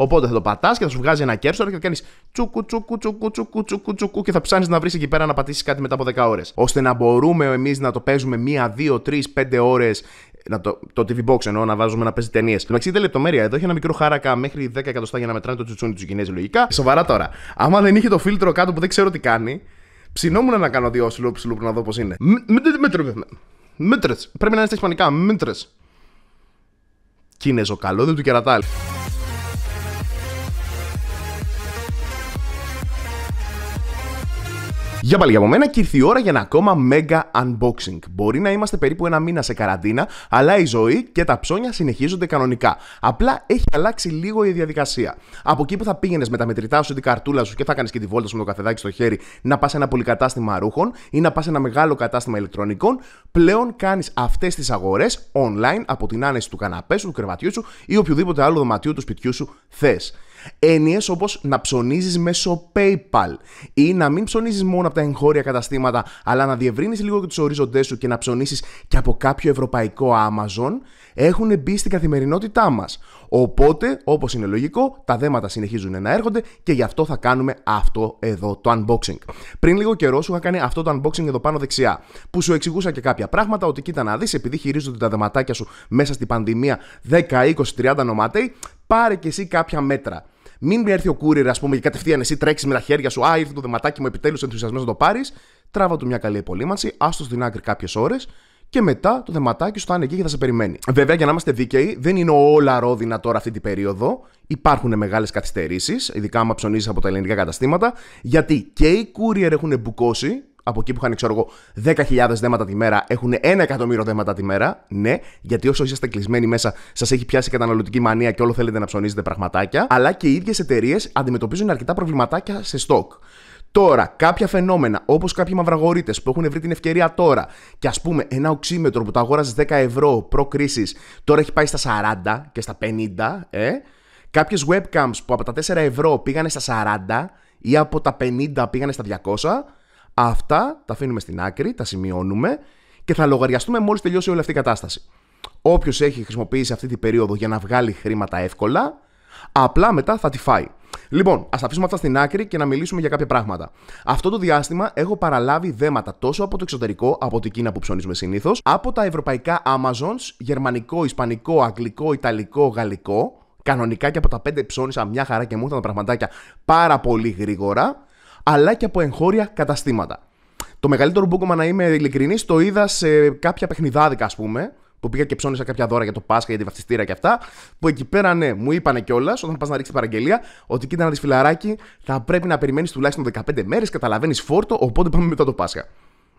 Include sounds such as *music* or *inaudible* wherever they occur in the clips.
Οπότε θα το πατάς και θα σου βγάζει ένα κέρσο και θα κάνεις τσουκου τσουκου τσουκου τσουκου τσουκου τσουκου και θα ψάνει να βρεις εκεί πέρα να πατήσεις κάτι μετά από 10 ώρες. Ώστε να μπορούμε εμείς να το παίζουμε μία, 2, 3, 5 ώρες να το, το TV box εννοώ, να βάζουμε να παίζει ταινίες. Στην εξήγητε λεπτομέρεια, εδώ έχει ένα μικρό χάρακα μέχρι 10 εκατοστά για να μετράνε το τσουτσούνι τους Κινέζοι λογικά. Σοβαρά τώρα. Άμα δεν είχε το φίλτρο κάτω που δεν ξέρω τι κάνει, ψινόμουν να κάνω δύο σλουπ να δω πώς είναι. Μήτρε. Πρέπει να είναι στα ισπανικά. Μήτρε. Κίνεζο καλό, δεν του κερατάλει. Για πάλι για μένα και ήρθε η ώρα για ένα ακόμα mega unboxing. Μπορεί να είμαστε περίπου ένα μήνα σε καραντίνα, αλλά η ζωή και τα ψώνια συνεχίζονται κανονικά. Απλά έχει αλλάξει λίγο η διαδικασία. Από εκεί που θα πήγαινες με τα μετρητά σου, την καρτούλα σου και θα κάνεις και τη βόλτα σου με το καφεδάκι στο χέρι, να πας ένα πολυκατάστημα ρούχων ή να πας ένα μεγάλο κατάστημα ηλεκτρονικών, πλέον κάνεις αυτές τις αγορές online από την άνεση του καναπέ σου, του κρεβατιού σου ή οποιοδήποτε άλλο δωματίο του σπιτιού σου θες. Έννοιες όπως να ψωνίζεις μέσω PayPal ή να μην ψωνίζεις μόνο από τα εγχώρια καταστήματα αλλά να διευρύνεις λίγο και τους ορίζοντές σου και να ψωνίσεις και από κάποιο ευρωπαϊκό Amazon έχουν μπει στην καθημερινότητά μας. Οπότε, όπως είναι λογικό, τα δέματα συνεχίζουν να έρχονται και γι' αυτό θα κάνουμε αυτό εδώ το unboxing. Πριν λίγο καιρό σου είχα κάνει αυτό το unboxing εδώ πάνω δεξιά, που σου εξηγούσα και κάποια πράγματα, ότι κοίτα να δεις, επειδή χειρίζονται τα δεματάκια σου μέσα στην πανδημία 10, 20, 30 νομάτεοι, πάρε κι εσύ κάποια μέτρα. Μην έρθει ο κούριερ, ας πούμε, και κατευθείαν εσύ τρέξεις με τα χέρια σου. Α, ήρθε το δεματάκι μου, επιτέλους ενθουσιασμένο να το πάρεις. Τράβα του μια καλή υπολείμανση, άστο στην άκρη κάποιες ώρες και μετά το δεματάκι σου θα είναι εκεί και θα σε περιμένει. Βέβαια, για να είμαστε δίκαιοι, δεν είναι όλα ρόδινα τώρα αυτή την περίοδο. Υπάρχουν μεγάλες καθυστερήσεις, ειδικά άμα ψωνίζεις από τα ελληνικά καταστήματα, γιατί και οι κούριερ έχουν μπουκώσει από εκεί που είχαν, ξέρω 10.000 δέματα τη μέρα, έχουν 1 εκατομμύριο δέματα τη μέρα. Ναι, γιατί όσο είσαστε κλεισμένοι μέσα, σας έχει πιάσει καταναλωτική μανία και όλο θέλετε να ψωνίζετε πραγματάκια. Αλλά και οι ίδιες εταιρείες αντιμετωπίζουν αρκετά προβληματάκια σε στόκ. Τώρα, κάποια φαινόμενα, όπως κάποιοι μαυραγωρίτε που έχουν βρει την ευκαιρία τώρα, και ας πούμε ένα οξύμετρο που το αγόραζες 10 ευρώ προ-κρίση, τώρα έχει πάει στα 40 και στα 50, ε. Κάποιες webcams που από τα 4 ευρώ πήγανε στα 40 ή από τα 50 πήγανε στα 200. Αυτά τα αφήνουμε στην άκρη, τα σημειώνουμε και θα λογαριαστούμε μόλις τελειώσει όλη αυτή η κατάσταση. Όποιος έχει χρησιμοποιήσει αυτή την περίοδο για να βγάλει χρήματα εύκολα, απλά μετά θα τη φάει. Λοιπόν, ας αφήσουμε αυτά στην άκρη και να μιλήσουμε για κάποια πράγματα. Αυτό το διάστημα έχω παραλάβει δέματα τόσο από το εξωτερικό, από την Κίνα που ψωνίζουμε συνήθως, από τα ευρωπαϊκά Amazon, γερμανικό, ισπανικό, αγγλικό, ιταλικό, γαλλικό. Κανονικά και από τα πέντε ψώνισα μια χαρά και μου ήρθαν τα πραγματάκια πάρα πολύ γρήγορα αλλά και από εγχώρια καταστήματα. Το μεγαλύτερο μπούκομα, να είμαι ειλικρινής, το είδα σε κάποια παιχνιδάδικα, ας πούμε, που πήγα και ψώνισα κάποια δώρα για το Πάσχα, για τη βαφτιστήρα και αυτά. Που εκεί πέρα, ναι, μου είπαν κιόλας, όταν πας να ρίξεις παραγγελία, ότι κοίτα να δεις φιλαράκι, θα πρέπει να περιμένεις τουλάχιστον 15 μέρες, καταλαβαίνεις φόρτο, οπότε πάμε μετά το Πάσχα.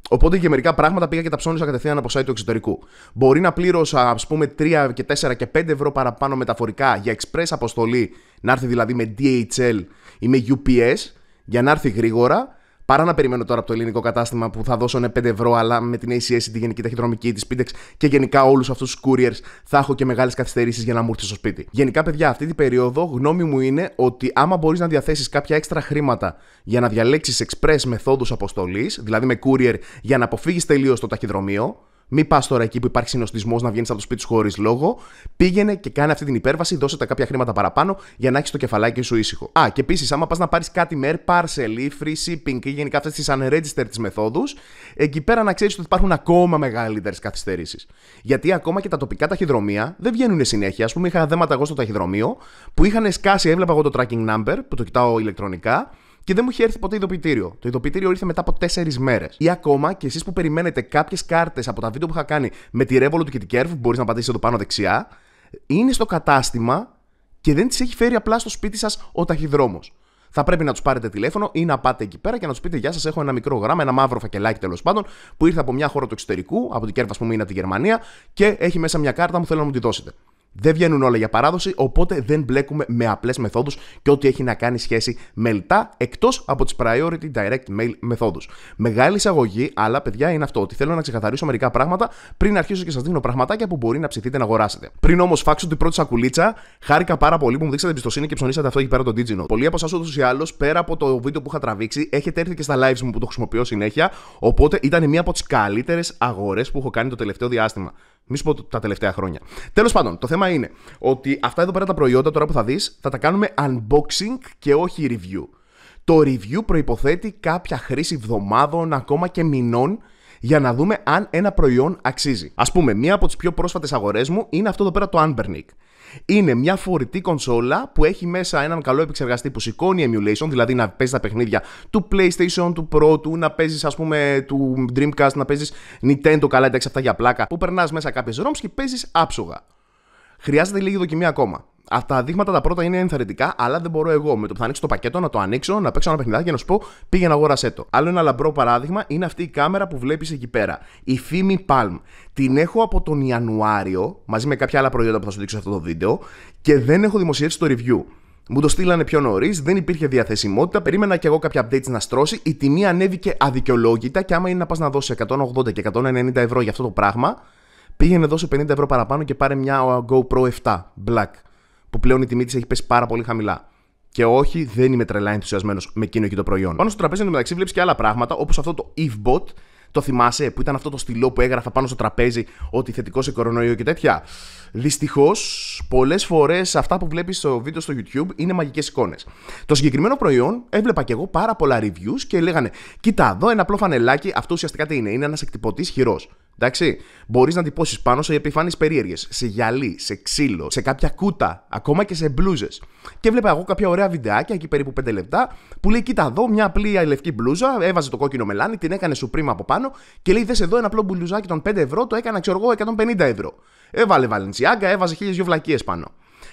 Οπότε και μερικά πράγματα πήγα και τα ψώνισα κατευθείαν από site του εξωτερικού. Μπορεί να πλήρωσα, ας πούμε, 3 και 4 και 5 ευρώ παραπάνω μεταφορικά για express αποστολή, να έρθει δηλαδή με DHL ή με UPS, για να έρθει γρήγορα, παρά να περιμένω τώρα από το ελληνικό κατάστημα που θα δώσουν 5 ευρώ, αλλά με την ACS, τη Γενική Ταχυδρομική, τη Spindex και γενικά όλους αυτούς τους couriers θα έχω και μεγάλες καθυστερήσεις για να μου έρθει στο σπίτι. Γενικά, παιδιά, αυτή την περίοδο γνώμη μου είναι ότι άμα μπορείς να διαθέσεις κάποια έξτρα χρήματα για να διαλέξεις express μεθόδους αποστολής, δηλαδή με courier, για να αποφύγεις τελείως το ταχυδρομείο, μην πας τώρα εκεί που υπάρχει συνοστισμός να βγαίνεις από το σπίτι σου χωρίς λόγο. Πήγαινε και κάνε αυτή την υπέρβαση, δώσε τα κάποια χρήματα παραπάνω για να έχεις το κεφαλάκι σου ήσυχο. Α, και επίσης, άμα πας να πάρεις κάτι με air parcel ή free shipping ή γενικά αυτές τις unregistered τη μεθόδους, εκεί πέρα να ξέρεις ότι υπάρχουν ακόμα μεγαλύτερες καθυστερήσεις. Γιατί ακόμα και τα τοπικά ταχυδρομεία δεν βγαίνουν συνέχεια. Ας πούμε, είχα δέματα εγώ στο ταχυδρομείο που είχαν σκάσει, έβλεπα εγώ το tracking number που το κοιτάω ηλεκτρονικά και δεν μου είχε έρθει ποτέ ειδοποιητήριο. Το ειδοποιητήριο ήρθε μετά από 4 μέρες. Ή ακόμα και εσείς που περιμένετε κάποιες κάρτες από τα βίντεο που είχα κάνει με τη ρεύολο του την που μπορείς να πατήσεις εδώ πάνω δεξιά, είναι στο κατάστημα και δεν τις έχει φέρει απλά στο σπίτι σας ο ταχυδρόμος. Θα πρέπει να τους πάρετε τηλέφωνο ή να πάτε εκεί πέρα και να τους πείτε: Γεια σας, έχω ένα μικρό γράμμα, ένα μαύρο φακελάκι τέλος πάντων, που ήρθε από μια χώρα του εξωτερικού, από την Κέρβα, ας πούμε, ή από τη Γερμανία, και έχει μέσα μια κάρτα μου, θέλω να μου τη δώσετε. Δεν βγαίνουν όλα για παράδοση, οπότε δεν μπλέκουμε με απλές μεθόδους και ό,τι έχει να κάνει σχέση με λιτά, εκτός από τις priority direct mail μεθόδους. Μεγάλη εισαγωγή, αλλά παιδιά είναι αυτό, ότι θέλω να ξεκαθαρίσω μερικά πράγματα πριν αρχίσω και σας δίνω πραγματάκια που μπορεί να ψηθείτε να αγοράσετε. Πριν όμως φάξω την πρώτη σακουλίτσα, χάρηκα πάρα πολύ που μου δείξατε εμπιστοσύνη και ψωνίσατε αυτό εκεί πέρα το Digino. Πολλοί από εσάς ούτως ή άλλως, πέρα από το βίντεο που είχα τραβήξει, έχετε έρθει και στα lives μου που το χρησιμοποιώ συνέχεια, οπότε ήταν μία από τις καλύτερες αγορές που έχω κάνει το τελευταίο διάστημα. Μη σου πω τα τελευταία χρόνια. Τέλος πάντων, το θέμα είναι ότι αυτά εδώ πέρα τα προϊόντα τώρα που θα δεις θα τα κάνουμε unboxing και όχι review. Το review προϋποθέτει κάποια χρήση εβδομάδων, ακόμα και μηνών, για να δούμε αν ένα προϊόν αξίζει. Ας πούμε, μία από τις πιο πρόσφατες αγορές μου είναι αυτό εδώ πέρα το Unbernic. Είναι μια φορητή κονσόλα που έχει μέσα έναν καλό επεξεργαστή που σηκώνει emulation, δηλαδή να παίζει τα παιχνίδια του PlayStation, του Pro, του να παίζεις ας πούμε του Dreamcast, να παίζεις Nintendo καλά, εντάξει αυτά για πλάκα, που περνάς μέσα κάποιες ROMs και παίζεις άψογα. Χρειάζεται λίγη δοκιμή ακόμα. Αυτά τα δείγματα τα πρώτα είναι ενθαρρυντικά, αλλά δεν μπορώ εγώ με το που θα ανοίξω το πακέτο να το ανοίξω, να παίξω ένα παιχνιδάκι και να σου πω πήγαινε αγόρασέ το. Άλλο ένα λαμπρό παράδειγμα είναι αυτή η κάμερα που βλέπεις εκεί πέρα. Η Fimi Palm. Την έχω από τον Ιανουάριο μαζί με κάποια άλλα προϊόντα που θα σου δείξω σε αυτό το βίντεο και δεν έχω δημοσιεύσει το review. Μου το στείλανε πιο νωρίς, δεν υπήρχε διαθεσιμότητα. Περίμενα και εγώ κάποια updates να στρώσει. Η τιμή ανέβηκε αδικαιολόγητα και άμα είναι να πας να δώσεις 180 και 190 ευρώ για αυτό το πράγμα, πήγαινε δώσε 50 ευρώ παραπάνω και πάρε μια GoPro 7 Black που πλέον η τιμή της έχει πέσει πάρα πολύ χαμηλά. Και όχι, δεν είμαι τρελά ενθουσιασμένος με εκείνο και το προϊόν. Πάνω στο τραπέζι εντωμεταξύ, βλέπεις και άλλα πράγματα, όπως αυτό το IfBot, το θυμάσαι, που ήταν αυτό το στυλό που έγραφα πάνω στο τραπέζι ότι θετικός σε κορονοϊό και τέτοια. Δυστυχώς, πολλές φορές αυτά που βλέπεις στο βίντεο στο YouTube είναι μαγικές εικόνες. Το συγκεκριμένο προϊόν έβλεπα και εγώ πάρα πολλά reviews και λέγανε: Κοίτα, εδώ ένα απλό φανελάκι, αυτό ουσιαστικά τι είναι, είναι ένας εκτυπωτής χειρός. Εντάξει, μπορείς να τυπώσεις πάνω σε επιφάνειε περίεργες, σε γυαλί, σε ξύλο, σε κάποια κούτα, ακόμα και σε μπλούζες. Και βλέπα εγώ κάποια ωραία βιντεάκια εκεί περίπου 5 λεπτά που λέει: Κοίτα εδώ, μια απλή λευκή μπλούζα, έβαζε το κόκκινο μελάνι, την έκανε σου πρίμα από πάνω και λέει: Δες εδώ ένα απλό μπουλουζάκι των 5 ευρώ, το έκανα ξέρω εγώ 150 ευρώ. Έβαλε Βαλεντσιάγκα, έβαζε χίλιες δυο βλακίες πάνω.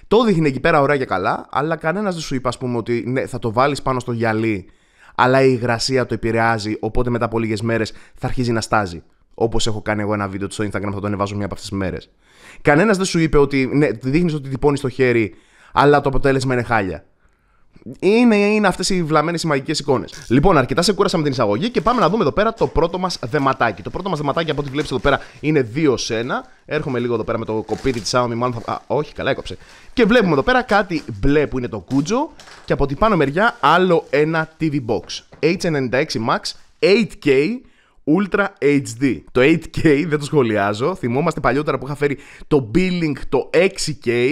Το δείχνει εκεί πέρα ωραία και καλά, αλλά κανένας δεν σου είπε, ας πούμε, ότι ναι, θα το βάλεις πάνω στο γυαλί, αλλά η υγρασία το επηρεάζει, οπότε μετά από λίγες μέρες θα αρχίζει να στάζει. Όπως έχω κάνει εγώ ένα βίντεο στο Instagram, θα το ανεβάζω μια από αυτές τις μέρες. Κανένας δεν σου είπε ότι ναι, δείχνεις ότι τυπώνεις το χέρι, αλλά το αποτέλεσμα είναι χάλια. Είναι, είναι αυτές οι βλαμμένες οι μαγικές εικόνες. Λοιπόν, αρκετά σε κούρασα με την εισαγωγή και πάμε να δούμε εδώ πέρα το πρώτο μας δεματάκι. Το πρώτο μας δεματάκι από ό,τι βλέπεις εδώ πέρα είναι 2 σε 1. Έρχομαι λίγο εδώ πέρα με το κοπίτι της Xiaomi, μάλλον θα. Α, όχι, καλά έκοψε. Και βλέπουμε εδώ πέρα κάτι μπλε που είναι το κούτζο και από την πάνω μεριά άλλο ένα TV Box. H96 Max 8K Ultra HD. Το 8K δεν το σχολιάζω. Θυμόμαστε παλιότερα που είχα φέρει το Billing το 6K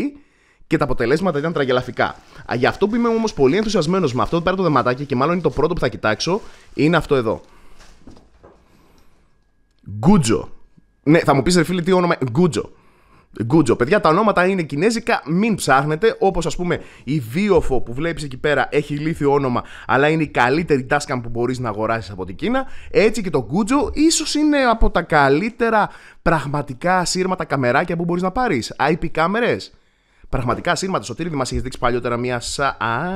και τα αποτελέσματα ήταν τραγελαφικά. Γι' αυτό που είμαι όμως πολύ ενθουσιασμένος με αυτό πέρα το δεματάκι και μάλλον είναι το πρώτο που θα κοιτάξω, είναι αυτό εδώ. Γκούτζο. Ναι, θα μου πεις ρε φίλε τι όνομα. Γκούτζο. Γκούτζο. Παιδιά, τα ονόματα είναι κινέζικα, μην ψάχνετε. Όπως ας πούμε η Βίοφο που βλέπεις εκεί πέρα έχει λύθει όνομα, αλλά είναι η καλύτερη τάσκα που μπορείς να αγοράσεις από την Κίνα. Έτσι και το Γκούτζο ίσως είναι από τα καλύτερα πραγματικά σύρματα καμεράκια που μπορείς να πάρεις. IP κάμερες. Πραγματικά σύρματα, Σωτήρι, μας έχει δείξει παλιότερα μία σα. Α,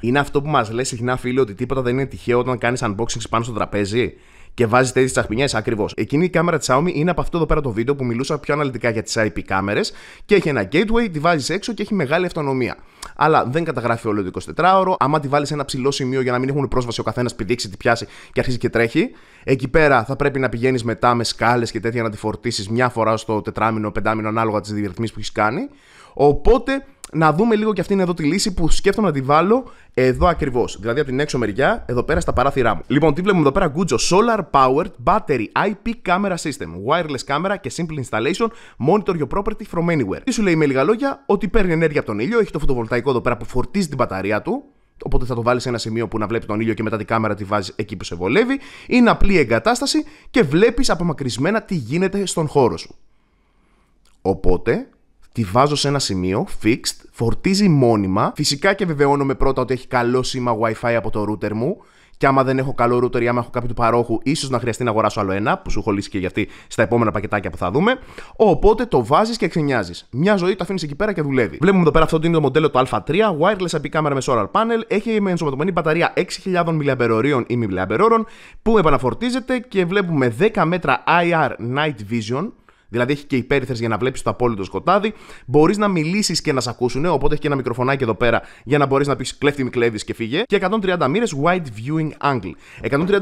είναι αυτό που μας λέει συχνά, φίλοι, ότι τίποτα δεν είναι τυχαίο όταν κάνεις unboxing πάνω στο τραπέζι και βάζει τέτοιες τσαχπινιέ ακριβώς. Εκείνη η κάμερα τη Xiaomi είναι από αυτό εδώ πέρα το βίντεο που μιλούσα πιο αναλυτικά για τις IP κάμερες και έχει ένα gateway, τη βάζεις έξω και έχει μεγάλη αυτονομία. Αλλά δεν καταγράφει όλο το 24ωρο. Άμα τη βάλεις ένα ψηλό σημείο για να μην έχουν πρόσβαση ο καθένας, πηδήξει, τη πιάσει και αρχίζει και τρέχει. Εκεί πέρα θα πρέπει να πηγαίνεις μετά με σκάλες και τέτοια να τη φορτίσεις μια φορά στο τετράμινο, πεντάμινο ανάλογα τη διερθμίσεις που έχεις κάνει. Οπότε να δούμε λίγο και αυτήν εδώ τη λύση που σκέφτομαι να τη βάλω εδώ ακριβώς. Δηλαδή από την έξω μεριά, εδώ πέρα στα παράθυρά μου. Λοιπόν, τι βλέπουμε εδώ πέρα, Gujo Solar Powered Battery IP Camera System. Wireless camera και simple installation. Monitor your property from anywhere. Τι σου λέει με λίγα λόγια, ότι παίρνει ενέργεια από τον ήλιο, έχει το φωτοβολταϊκό εδώ πέρα που φορτίζει την μπαταρία του. Οπότε θα το βάλεις σε ένα σημείο που να βλέπει τον ήλιο και μετά την κάμερα τη βάζεις εκεί που σε βολεύει. Είναι απλή εγκατάσταση και βλέπεις απομακρυσμένα τι γίνεται στον χώρο σου. Οπότε τη βάζω σε ένα σημείο, fixed, φορτίζει μόνιμα. Φυσικά και βεβαιώνομαι πρώτα ότι έχει καλό σήμα WiFi από το router μου. Και άμα δεν έχω καλό router ή άμα έχω κάποιο του παρόχου, ίσως να χρειαστεί να αγοράσω άλλο ένα, που σου έχω λύσει και για αυτή στα επόμενα πακετάκια που θα δούμε. Οπότε το βάζεις και ξενιάζεις. Μια ζωή το αφήνεις εκεί πέρα και δουλεύει. Βλέπουμε εδώ πέρα αυτό είναι το μοντέλο το Α3, wireless IP camera με solar panel. Έχει με ενσωματωμένη μπαταρία 6000 mAh ή mAh που επαναφορτίζεται και βλέπουμε 10 μέτρα IR night vision Δηλαδή έχει και υπέρυθες για να βλέπεις το απόλυτο σκοτάδι. Μπορείς να μιλήσεις και να σε ακούσουν, ε, οπότε έχει και ένα μικροφωνάκι εδώ πέρα για να μπορείς να πεις κλέφτη μη και φύγε. Και 130 μοίρε wide viewing angle.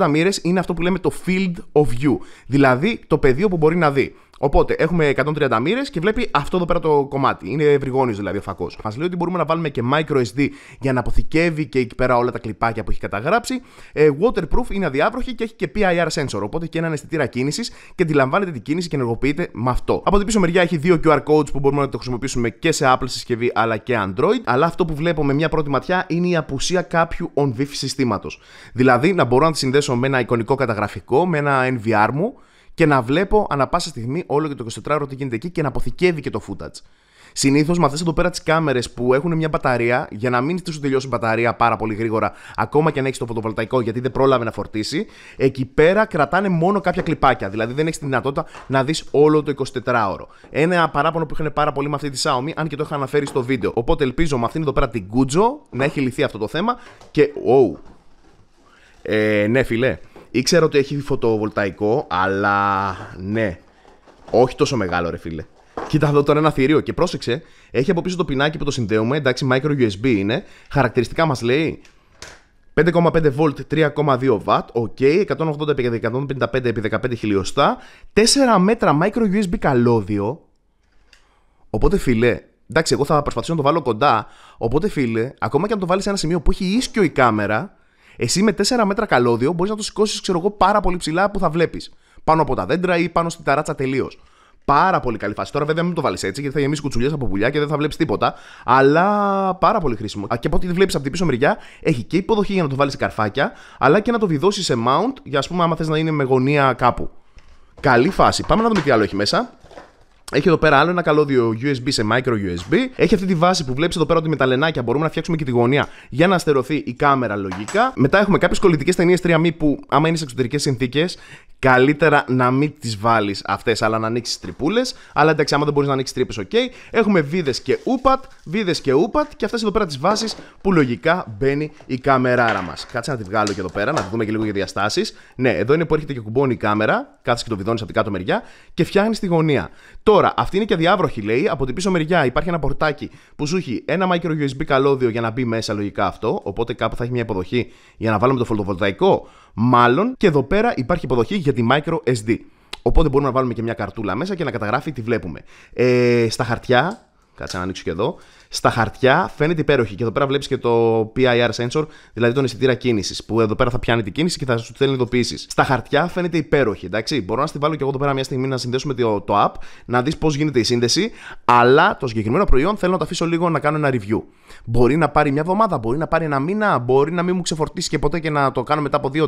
130 μοίρε είναι αυτό που λέμε το field of view, δηλαδή το πεδίο που μπορεί να δει. Οπότε έχουμε 130 μοίρες και βλέπει αυτό εδώ πέρα το κομμάτι. Είναι ευρυγόνιο δηλαδή ο φακός. Μας λέει ότι μπορούμε να βάλουμε και microSD για να αποθηκεύει και εκεί πέρα όλα τα κλιπάκια που έχει καταγράψει. Ε, waterproof είναι αδιάβροχη και έχει και PIR sensor. Οπότε και έναν αισθητήρα κίνησης και αντιλαμβάνεται την κίνηση και ενεργοποιείται με αυτό. Από την πίσω μεριά έχει δύο QR codes που μπορούμε να το χρησιμοποιήσουμε και σε Apple συσκευή αλλά και Android. Αλλά αυτό που βλέπω με μια πρώτη ματιά είναι η απουσία κάποιου on-VIF συστήματος. Δηλαδή να μπορώ να τη συνδέσω με ένα εικονικό καταγραφικό, με ένα NVR μου και να βλέπω ανα πάσα στιγμή όλο και το 24ωρο τι γίνεται εκεί και να αποθηκεύει και το footage. Συνήθως με αυτέ εδώ πέρα τις κάμερες που έχουν μια μπαταρία, για να μην σου τελειώσει η μπαταρία πάρα πολύ γρήγορα, ακόμα και αν έχεις το φωτοβολταϊκό γιατί δεν πρόλαβε να φορτίσει, εκεί πέρα κρατάνε μόνο κάποια κλιπάκια. Δηλαδή δεν έχεις τη δυνατότητα να δεις όλο το 24ωρο. Ένα παράπονο που είχαν πάρα πολύ με αυτή τη Xiaomi, αν και το είχα αναφέρει στο βίντεο. Οπότε ελπίζω με αυτήν εδώ πέρα την Gujo να έχει λυθεί αυτό το θέμα και. Wow. Ε, ναι, φιλέ. Ήξερα ότι έχει φωτοβολταϊκό, αλλά ναι. Όχι τόσο μεγάλο, ρε φίλε. Κοίτα εδώ τώρα ένα θηρίο και πρόσεξε, έχει από πίσω το πινάκι που το συνδέουμε, εντάξει, micro USB είναι. Χαρακτηριστικά μας λέει 5,5 volt, 3,2 W, ok, 180x155x15 χιλιοστά, 4 μέτρα micro USB καλώδιο. Οπότε φίλε, εντάξει, εγώ θα προσπαθήσω να το βάλω κοντά. Οπότε φίλε, ακόμα και αν το βάλεις σε ένα σημείο που έχει ίσκιο η κάμερα, εσύ με 4 μέτρα καλώδιο μπορείς να το σηκώσεις, ξέρω εγώ, πάρα πολύ ψηλά που θα βλέπεις. Πάνω από τα δέντρα ή πάνω στη ταράτσα τελείως. Πάρα πολύ καλή φάση. Τώρα βέβαια μην το βάλεις έτσι γιατί θα γεμίσει κουτσουλιές από πουλιά και δεν θα βλέπεις τίποτα. Αλλά πάρα πολύ χρήσιμο. Και από ό,τι βλέπεις από την πίσω μεριά, έχει και υποδοχή για να το βάλεις σε καρφάκια, αλλά και να το βιδώσεις σε mount για ας πούμε άμα θες να είναι με γωνία κάπου. Καλή φάση. Πάμε να δούμε τι άλλο έχει μέσα. Έχει εδώ πέρα άλλο ένα καλώδιο USB σε micro USB. Έχει αυτή τη βάση που βλέπεις εδώ πέρα ότι με τα λενάκια μπορούμε να φτιάξουμε και τη γωνία για να αστερωθεί η κάμερα λογικά. Μετά έχουμε κάποιες κολλητικές ταινίες 3M που, άμα είναι σε εξωτερικές συνθήκες Καλύτερα να μην τις βάλεις αυτές, αλλά να ανοίξεις τρυπούλες. Αλλά εντάξει, άμα δεν μπορείς να ανοίξεις τρύπες, οκ. Okay. Έχουμε βίδες και ούπατ, βίδες και ούπατ και αυτές εδώ πέρα τις βάσεις που λογικά μπαίνει η καμεράρα μας. Κάτσε να τη βγάλω και εδώ πέρα, να τη δούμε και λίγο για διαστάσεις. Ναι, εδώ είναι που έρχεται και κουμπώνει η κάμερα, κάτσε και το βιδώνεις από την κάτω μεριά και φτιάχνεις τη γωνία. Τώρα, αυτή είναι και διάβροχη, λέει. Από την πίσω μεριά υπάρχει ένα πορτάκι που σου έχει ένα micro USB καλώδιο για να μπει μέσα λογικά αυτό. Οπότε κάπου θα έχει μια υποδοχή για να βάλουμε το φωτοβολταϊκό. Μάλλον και εδώ πέρα υπάρχει υποδοχή για τη micro SD. Οπότε μπορούμε να βάλουμε και μια καρτούλα μέσα και να καταγράφει τι βλέπουμε. Ε, στα χαρτιά Κάτσε να ανοίξω και εδώ. Στα χαρτιά φαίνεται υπέροχη. Και εδώ πέρα βλέπεις και το PIR sensor, δηλαδή τον αισθητήρα κίνησης. Που εδώ πέρα θα πιάνει την κίνηση και θα σου θέλει ειδοποιήσεις. Στα χαρτιά φαίνεται υπέροχη. Εντάξει, μπορώ να στη βάλω και εγώ εδώ πέρα μια στιγμή να συνδέσουμε το, το app, να δεις πώς γίνεται η σύνδεση. Αλλά το συγκεκριμένο προϊόν θέλω να το αφήσω λίγο να κάνω ένα review. Μπορεί να πάρει μια εβδομάδα, μπορεί να πάρει ένα μήνα, μπορεί να μην μου ξεφορτήσει και ποτέ και να το κάνω μετά από 2-3.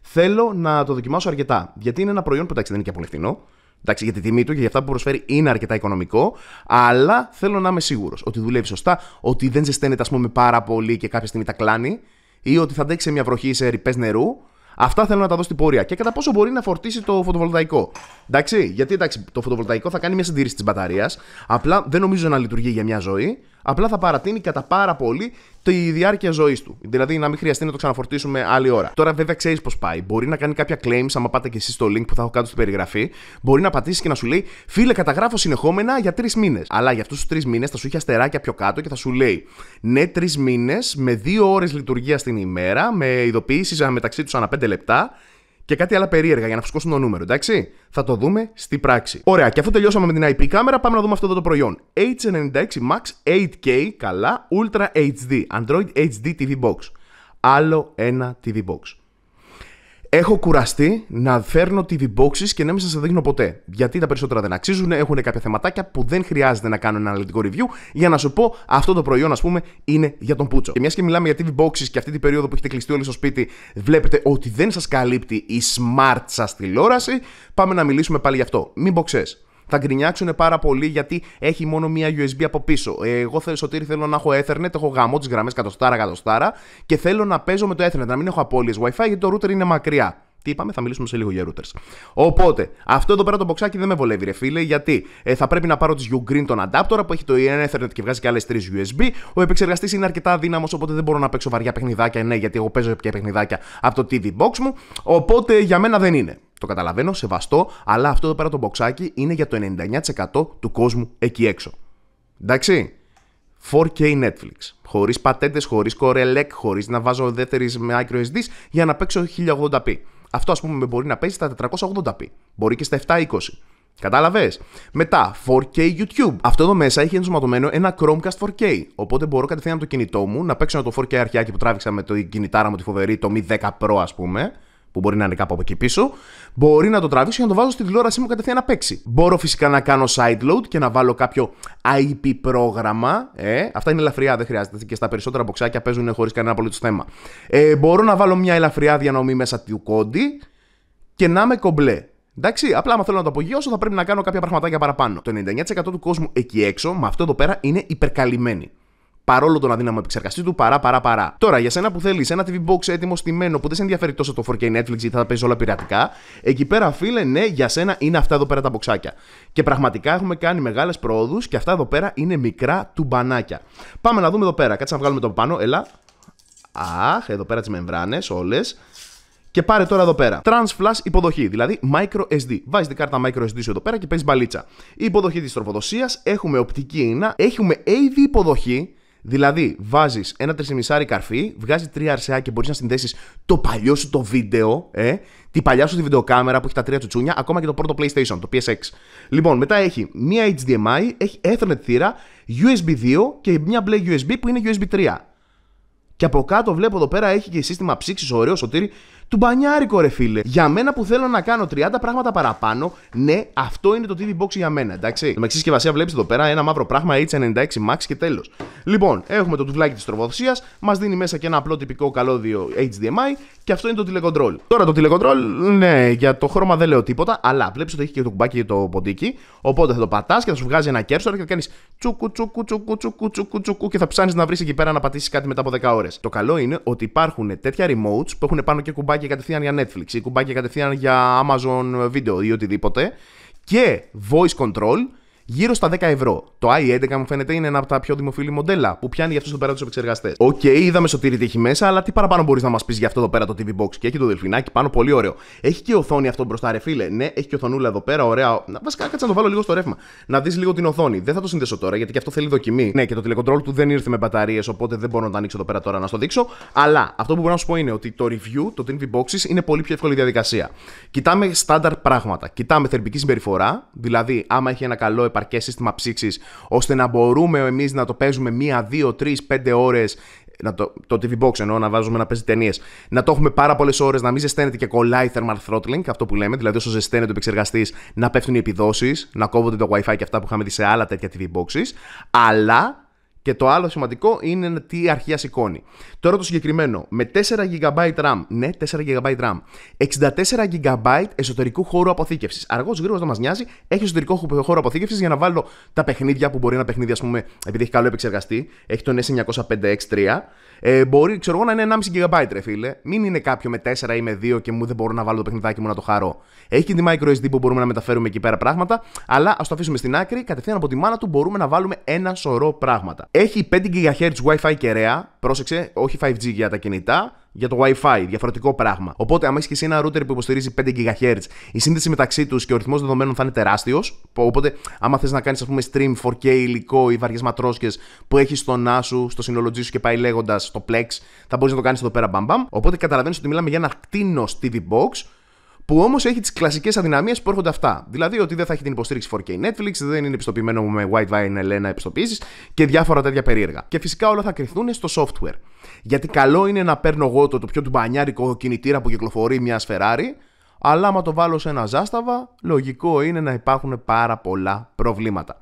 Θέλω να το δοκιμάσω αρκετά. Γιατί είναι ένα προϊόν που εντάξει δεν είναι και πολύ Εντάξει, για τη τιμή του και για αυτά που προσφέρει είναι αρκετά οικονομικό, αλλά θέλω να είμαι σίγουρος ότι δουλεύει σωστά, ότι δεν ζεσταίνεται ας πούμε, πάρα πολύ και κάποια στιγμή τα κλάνει, ή ότι θα αντέξει μια βροχή σε ρηπές νερού. Αυτά θέλω να τα δω στην πορεία. Και κατά πόσο μπορεί να φορτίσει το φωτοβολταϊκό. Εντάξει, γιατί εντάξει, το φωτοβολταϊκό θα κάνει μια συντήρηση της μπαταρίας, απλά δεν νομίζω να λειτουργεί για μια ζωή. Απλά θα παρατείνει κατά πάρα πολύ τη διάρκεια ζωής του. Δηλαδή να μην χρειαστεί να το ξαναφορτίσουμε άλλη ώρα. Τώρα, βέβαια, ξέρεις πώς πάει. Μπορεί να κάνει κάποια claims, άμα πάτε και εσείς στο link που θα έχω κάτω στην περιγραφή. Μπορεί να πατήσεις και να σου λέει Φίλε, καταγράφω συνεχόμενα για τρεις μήνες. Αλλά για αυτούς τους τρεις μήνες θα σου έχει αστεράκια πιο κάτω και θα σου λέει Ναι, τρεις μήνες με δύο ώρες λειτουργίας την ημέρα, με ειδοποιήσει μεταξύ τους ανά πέντε λεπτά και κάτι άλλα περίεργα για να φουσκώσουν το νούμερο, εντάξει. Θα το δούμε στη πράξη. Ωραία, και αφού τελειώσαμε με την IP κάμερα, πάμε να δούμε αυτό εδώ το προϊόν. H96 Max 8K, καλά, Ultra HD, Android HD TV Box. Άλλο ένα TV Box. Έχω κουραστεί να φέρνω TV boxes και να μην σας δείχνω ποτέ. Γιατί τα περισσότερα δεν αξίζουν, έχουν κάποια θεματάκια που δεν χρειάζεται να κάνω ένα αναλυτικό review για να σου πω αυτό το προϊόν, ας πούμε, είναι για τον Πούτσο. Και μιας και μιλάμε για TV boxes και αυτή την περίοδο που έχετε κλειστεί όλοι στο σπίτι, βλέπετε ότι δεν σας καλύπτει η smart σας τηλεόραση, πάμε να μιλήσουμε πάλι γι' αυτό. Μην boxes θα γκρινιάξουν πάρα πολύ γιατί έχει μόνο μία USB από πίσω. Ε, εγώ θέλω, Σωτήρη, θέλω να έχω Ethernet, έχω γαμό τις γραμμές κατοστάρα κατοστάρα και θέλω να παίζω με το Ethernet, να μην έχω απώλειες WiFi γιατί το router είναι μακριά. Τι είπαμε, θα μιλήσουμε σε λίγο για routers. Οπότε, αυτό εδώ πέρα το μποξάκι δεν με βολεύει, ρε φίλε, γιατί ε, θα πρέπει να πάρω τη Ugreen τον adapter που έχει το Ethernet και βγάζει και άλλες 3 USB. Ο επεξεργαστής είναι αρκετά αδύναμος, οπότε δεν μπορώ να παίξω βαριά παιχνιδάκια. Ναι, γιατί εγώ παίζω πια παιχνιδάκια από το TV Box μου. Οπότε για μένα δεν είναι. Το καταλαβαίνω, σεβαστό, αλλά αυτό εδώ πέρα το μποξάκι είναι για το 99% του κόσμου εκεί έξω. Εντάξει. 4K Netflix. Χωρίς πατέντες, χωρίς κορελέκ, χωρίς να βάζω δεύτερης με άκρο SD για να παίξω 1080p. Αυτό ας πούμε μπορεί να παίζει στα 480p. Μπορεί και στα 720. Κατάλαβες. Μετά, 4K YouTube. Αυτό εδώ μέσα έχει ενσωματωμένο ένα Chromecast 4K. Οπότε μπορώ κατευθείαν από το κινητό μου να παίξω το 4K αρχιάκι που τράβηξα με το κινητάρα μου τη φοβερή, το Mi 10 Pro ας πούμε, που μπορεί να είναι κάπου από εκεί πίσω, μπορεί να το τραβήξω και να το βάζω στη τηλεόρασή μου κατευθείαν να παίξει. Μπορώ φυσικά να κάνω side load και να βάλω κάποιο IP πρόγραμμα. Ε, αυτά είναι ελαφριά, δεν χρειάζεται. Και στα περισσότερα μποξάκια παίζουν χωρίς κανένα απολύτως θέμα. Ε, μπορώ να βάλω μια ελαφριά διανομή μέσα του κόντι και να είμαι κομπλέ. Εντάξει, απλά άμα θέλω να το απογειώσω θα πρέπει να κάνω κάποια πραγματάκια παραπάνω. Το 99% του κόσμου εκεί έξω με αυτό εδώ πέρα είναι υπερκαλυμμένοι παρόλο τον αδύναμο επεξεργαστή του, παρά παρά παρά. Τώρα, για σένα που θέλεις ένα TV box έτοιμο στημένο που δεν σε ενδιαφέρει τόσο το 4K Netflix ή θα τα παίζει όλα πειρατικά, εκεί πέρα φίλε, ναι, για σένα είναι αυτά εδώ πέρα τα μποξάκια. Και πραγματικά έχουμε κάνει μεγάλες προόδους και αυτά εδώ πέρα είναι μικρά τουμπανάκια. Πάμε να δούμε εδώ πέρα. Κάτσε να βγάλουμε το πάνω, έλα. Αχ, εδώ πέρα τις μεμβράνες, όλες. Και πάρε τώρα εδώ πέρα. Trans Flash υποδοχή, δηλαδή micro SD. Βάζεις την κάρτα micro SD σου εδώ πέρα και παίζεις μπαλίτσα. υποδοχή της τροφοδοσίας, έχουμε οπτική ίνα, έχουμε AV υποδοχή. Δηλαδή, βάζεις ένα τρισιμισάρι καρφί, βγάζεις τρία αρσεά και μπορείς να συνδέσεις το παλιό σου το βίντεο, ε, την παλιά σου τη βιντεοκάμερα που έχει τα τρία τσουνιά, ακόμα και το πρώτο PlayStation, το PSX. Λοιπόν, μετά έχει μία HDMI, έχει Ethernet θύρα, USB 2 και μία μπλε USB που είναι USB 3. Και από κάτω βλέπω εδώ πέρα έχει και σύστημα ψήξης, ωραίο σωτήρι, του μπανιάρικο, ρε φίλε. Για μένα που θέλω να κάνω 30 πράγματα παραπάνω, ναι, αυτό είναι το TV Box για μένα, εντάξει. Το μεξη συσκευασια συσκευασία βλέπεις εδώ πέρα ένα μαύρο πράγμα H96 Max και τέλος. Λοιπόν, έχουμε το τουβλάκι της τροφοδοσίας, μας δίνει μέσα και ένα απλό τυπικό καλώδιο HDMI και αυτό είναι το τηλεκοντρόλ. Τώρα το τηλεκοντρόλ, ναι, για το χρώμα δεν λέω τίποτα, αλλά βλέπεις ότι έχει και το κουμπάκι για το ποντίκι. Οπότε θα το πατάς και θα σου βγάζει ένα κέρσορ και θα κάνεις τσουκου τσουκου τσουκου τσουκου τσουκου τσουκου και θα ψάνει να βρεις εκεί πέρα να πατήσεις κάτι μετά από 10 ώρες. Το καλό είναι ότι υπάρχουν τέτοια remotes που έχουν πάνω και κουμπάκι κουμπάκια κατευθείαν για Netflix ή κουμπάκια κατευθείαν για Amazon Video ή οτιδήποτε. Και voice control γύρω στα 10 ευρώ. Το i11 μου φαίνεται είναι ένα από τα πιο δημοφιλή μοντέλα που πιάνει για αυτούς εδώ πέρα τους επεξεργαστές. Οκ, okay, είδαμε σωτήρι τι έχει μέσα, αλλά τι παραπάνω μπορείς να μας πεις για αυτό εδώ πέρα το TV Box. Και έχει το δελφινάκι πάνω, πολύ ωραίο. Έχει και οθόνη αυτό μπροστά, ρε φίλε. Ναι, έχει και οθονούλα εδώ πέρα, ωραία. Να, βασικά κάτσε να το βάλω λίγο στο ρεύμα. Να δεις λίγο την οθόνη. Δεν θα το συνδέσω τώρα γιατί και αυτό θέλει δοκιμή. Ναι, και το τηλεκοντρόλ του δεν ήρθε με μπαταρίες, οπότε δεν μπορώ να το ανοίξω εδώ πέρα τώρα να στο δείξω. Αλλά αυτό που μπορώ να σου πω είναι ότι το review, το TV Boxes είναι πολύ πιο εύκολη διαδικασία. Κοιτάμε στάνταρ πράγματα. Κοιτάμε θερμική συμπεριφορά, δηλαδή άμα έχει ένα καλό παρκέ σύστημα ψήξης, ώστε να μπορούμε εμείς να το παίζουμε μία, δύο, τρεις, πέντε ώρες. Να το, το TV Box εννοώ, να βάζουμε να παίζει ταινίες. Να το έχουμε πάρα πολλές ώρες, να μην ζεσταίνεται και κολλάει thermal throttling, αυτό που λέμε. Δηλαδή, όσο ζεσταίνεται ο επεξεργαστής, να πέφτουν οι επιδόσεις, να κόβονται το WiFi και αυτά που είχαμε δει σε άλλα τέτοια TV Boxes. Αλλά και το άλλο σημαντικό είναι τι αρχεία σηκώνει. Τώρα το συγκεκριμένο, με 4 GB RAM, ναι, 4 GB RAM, 64 GB εσωτερικού χώρου αποθήκευσης. Αργός γρήγορα δεν μας νοιάζει, έχει εσωτερικό χώρο αποθήκευσης για να βάλω τα παιχνίδια που μπορεί να παιχνίδι, ας πούμε, επειδή έχει καλό επεξεργαστή, έχει τον S905X3, ε, μπορεί, ξέρω εγώ, να είναι 1,5 GB, ρε φίλε. Μην είναι κάποιο με 4 ή με 2 και μου δεν μπορώ να βάλω το παιχνιδάκι μου να το χαρώ. Έχει και τη microSD που μπορούμε να μεταφέρουμε εκεί πέρα πράγματα, αλλά ας το αφήσουμε στην άκρη, κατευθείαν από τη μάνα του μπορούμε να βάλουμε ένα σωρό πράγματα. Έχει 5 GHz WiFi κεραία. Πρόσεξε, όχι 5G για τα κινητά, για το WiFi. Διαφορετικό πράγμα. Οπότε, αν έχεις και εσύ ένα router που υποστηρίζει 5 GHz, η σύνδεση μεταξύ τους και ο ρυθμός δεδομένων θα είναι τεράστιος. Οπότε, άμα θες να κάνεις ας πούμε stream 4K υλικό ή βαριές ματρόσκες που έχεις στο NAS σου, στο συνολογή σου και πάει λέγοντας το Plex, θα μπορείς να το κάνεις εδώ πέρα μπαμπαμ. Οπότε, καταλαβαίνεις ότι μιλάμε για ένα κτίνο TV box που όμως έχει τις κλασικές αδυναμίες που έρχονται αυτά. Δηλαδή ότι δεν θα έχει την υποστήριξη 4K Netflix, δεν είναι επιστοποιημένο με White L1 επιστοποιήσεις και διάφορα τέτοια περίεργα. Και φυσικά όλα θα κρυθούν στο software. Γιατί καλό είναι να παίρνω εγώ το, το πιο μπανιάρικο κινητήρα που κυκλοφορεί μια Ferrari, αλλά άμα το βάλω σε ένα ζάσταβα, λογικό είναι να υπάρχουν πάρα πολλά προβλήματα.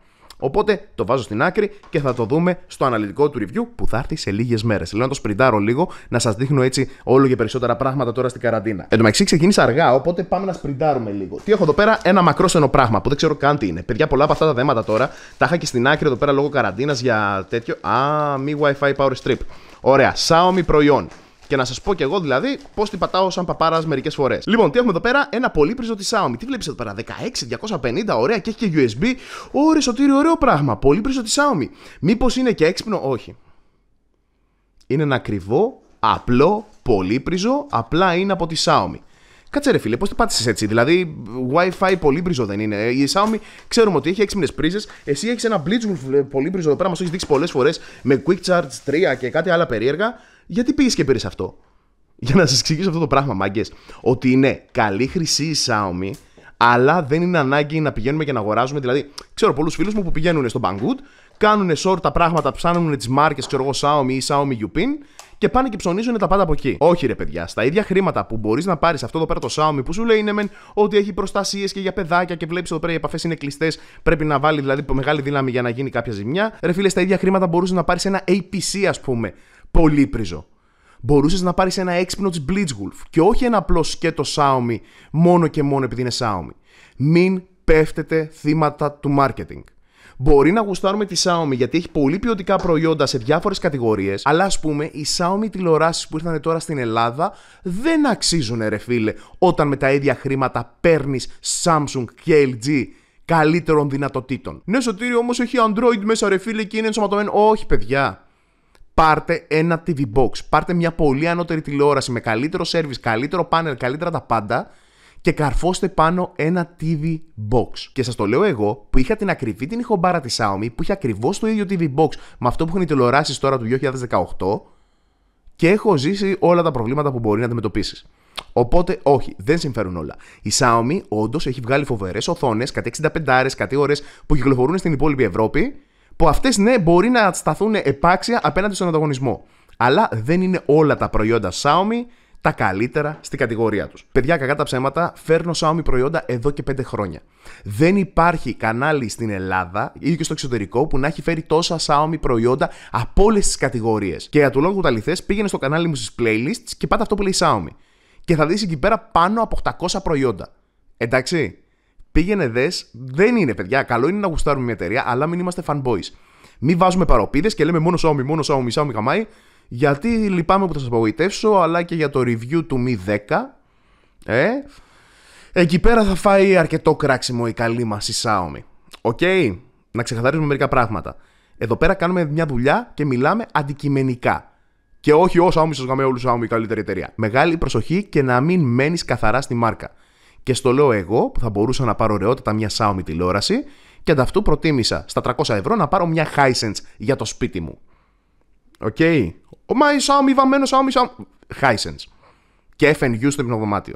Οπότε το βάζω στην άκρη και θα το δούμε στο αναλυτικό του review που θα έρθει σε λίγες μέρες. Λέω να το σπριντάρω λίγο, να σας δείχνω έτσι όλο και περισσότερα πράγματα τώρα στην καραντίνα. Εν τω μεταξύ ξεκίνησα αργά, οπότε πάμε να σπριντάρουμε λίγο. Τι έχω εδώ πέρα, ένα μακρόσενο πράγμα που δεν ξέρω καν τι είναι. Παιδιά, πολλά από αυτά τα δέματα τώρα τα είχα και στην άκρη εδώ πέρα λόγω καραντίνας για τέτοιο. Α, μη WiFi Power Strip. Ωραία, Xiaomi προϊόν. Και να σας πω κι εγώ δηλαδή πώς την πατάω σαν παπάρας μερικές φορές. Λοιπόν, τι έχουμε εδώ πέρα, ένα πολύπριζο πρίζο τη Xiaomi. Τι βλέπεις εδώ πέρα, 16, 250, ωραία και έχει και USB. Ωρε, σωτήριο, ωραίο πράγμα. Πολύπριζο πρίζο τη Xiaomi. Μήπως είναι και έξυπνο, όχι. Είναι ένα ακριβό, απλό, πολύπριζο, απλά είναι από τη Xiaomi. Κάτσε ρε φίλε, πώς την πάτησες έτσι. Δηλαδή, WiFi πολύπριζο δεν είναι. Η Xiaomi ξέρουμε ότι έχει έξυπνες πρίζες. Εσύ έχεις ένα Blitzwolf ε, πολύπριζο εδώ πέρα, μας έχεις δείξει πολλές φορές με Quick Charge 3 και κάτι άλλα περίεργα. Γιατί πήγες και πήρες αυτό. Για να σας εξηγήσω αυτό το πράγμα, μάγκες. Ότι είναι καλή χρυσή η Xiaomi, αλλά δεν είναι ανάγκη να πηγαίνουμε και να αγοράζουμε. Δηλαδή, ξέρω πολλούς φίλους μου που πηγαίνουν στο Banggood, κάνουν short τα πράγματα, ψάχνουν τις μάρκες, ξέρω εγώ, Xiaomi ή Xiaomi Yupin και πάνε και ψωνίζουν τα πάντα από εκεί. Όχι, ρε παιδιά, στα ίδια χρήματα που μπορείς να πάρεις αυτό εδώ πέρα το Xiaomi που σου λέει ναι, μεν, ότι έχει προστασίες και για παιδάκια και βλέπεις εδώ πέρα οι επαφές είναι κλειστές, πρέπει να βάλει δηλαδή μεγάλη δύναμη για να γίνει κάποια ζημιά. Ρε φίλε, στα ίδια χρήματα μπορούσε να πάρεις ένα APC, ας πούμε, πολύ πρίζο. Μπορούσες να πάρεις ένα έξυπνο της Blitzwolf και όχι ένα απλό σκέτο Xiaomi μόνο και μόνο επειδή είναι Xiaomi. Μην πέφτετε θύματα του marketing. Μπορεί να γουστάρουμε τη Xiaomi γιατί έχει πολύ ποιοτικά προϊόντα σε διάφορες κατηγορίες, αλλά ας πούμε οι Xiaomi τηλεοράσεις που ήρθαν τώρα στην Ελλάδα δεν αξίζουν, ρε φίλε, όταν με τα ίδια χρήματα παίρνεις Samsung και LG καλύτερων δυνατοτήτων. Ναι, σωτήριο όμως έχει Android μέσα, ρε φίλε, και είναι ενσωματωμένο. Όχι, παιδιά πάρτε ένα TV box. Πάρτε μια πολύ ανώτερη τηλεόραση με καλύτερο service, καλύτερο πάνελ, καλύτερα τα πάντα και καρφώστε πάνω ένα TV box. Και σας το λέω εγώ που είχα την ακριβή την ηχομπάρα της Xiaomi που είχε ακριβώς το ίδιο TV box με αυτό που έχουν οι τηλεοράσεις τώρα του 2018 και έχω ζήσει όλα τα προβλήματα που μπορεί να αντιμετωπίσεις. Οπότε, όχι, δεν συμφέρουν όλα. Η Xiaomi όντως έχει βγάλει φοβερές οθόνες, κάτι 65 κάτι ώρες που κυκλοφορούν στην υπόλοιπη Ευρώπη που αυτές ναι μπορεί να σταθούν επάξια απέναντι στον ανταγωνισμό. Αλλά δεν είναι όλα τα προϊόντα Xiaomi τα καλύτερα στην κατηγορία τους. Παιδιά, κακά τα ψέματα, φέρνω Xiaomi προϊόντα εδώ και 5 χρόνια. Δεν υπάρχει κανάλι στην Ελλάδα ή και στο εξωτερικό που να έχει φέρει τόσα Xiaomi προϊόντα από όλες τις κατηγορίες. Και για του λόγου λυθέ, πήγαινε στο κανάλι μου στις playlists και πάτε αυτό που λέει Xiaomi. Και θα δεις εκεί πέρα πάνω από 800 προϊόντα. Εντάξει, Πήγαινε δες, δεν είναι παιδιά. Καλό είναι να γουστάρουμε μια εταιρεία, αλλά μην είμαστε fanboys. Μην βάζουμε παροπίδες και λέμε μόνος Xiaomi, μόνος Xiaomi, Xiaomi χαμάει, Γιατί λυπάμαι που θα σας απογοητεύσω, αλλά και για το review του Mi 10. Ε, εκεί πέρα θα φάει αρκετό κράξιμο η καλή μας η Xiaomi. Οκ, okay. να ξεκαθαρίσουμε μερικά πράγματα. Εδώ πέρα κάνουμε μια δουλειά και μιλάμε αντικειμενικά. Και όχι όσα Xiaomi, σα γαμέ όλου η καλύτερη εταιρεία. Μεγάλη προσοχή και να μην μένεις καθαρά στη μάρκα. Και στο λέω εγώ που θα μπορούσα να πάρω ωραιότητα μια Xiaomi τηλεόραση και ανταυτού προτίμησα στα 300 ευρώ να πάρω μια Hisense για το σπίτι μου. Οκ. Okay. Μα η Xiaomi βαμμένος, Xiaomi, Hisense. Και FNU στο υπνοδωμάτιο.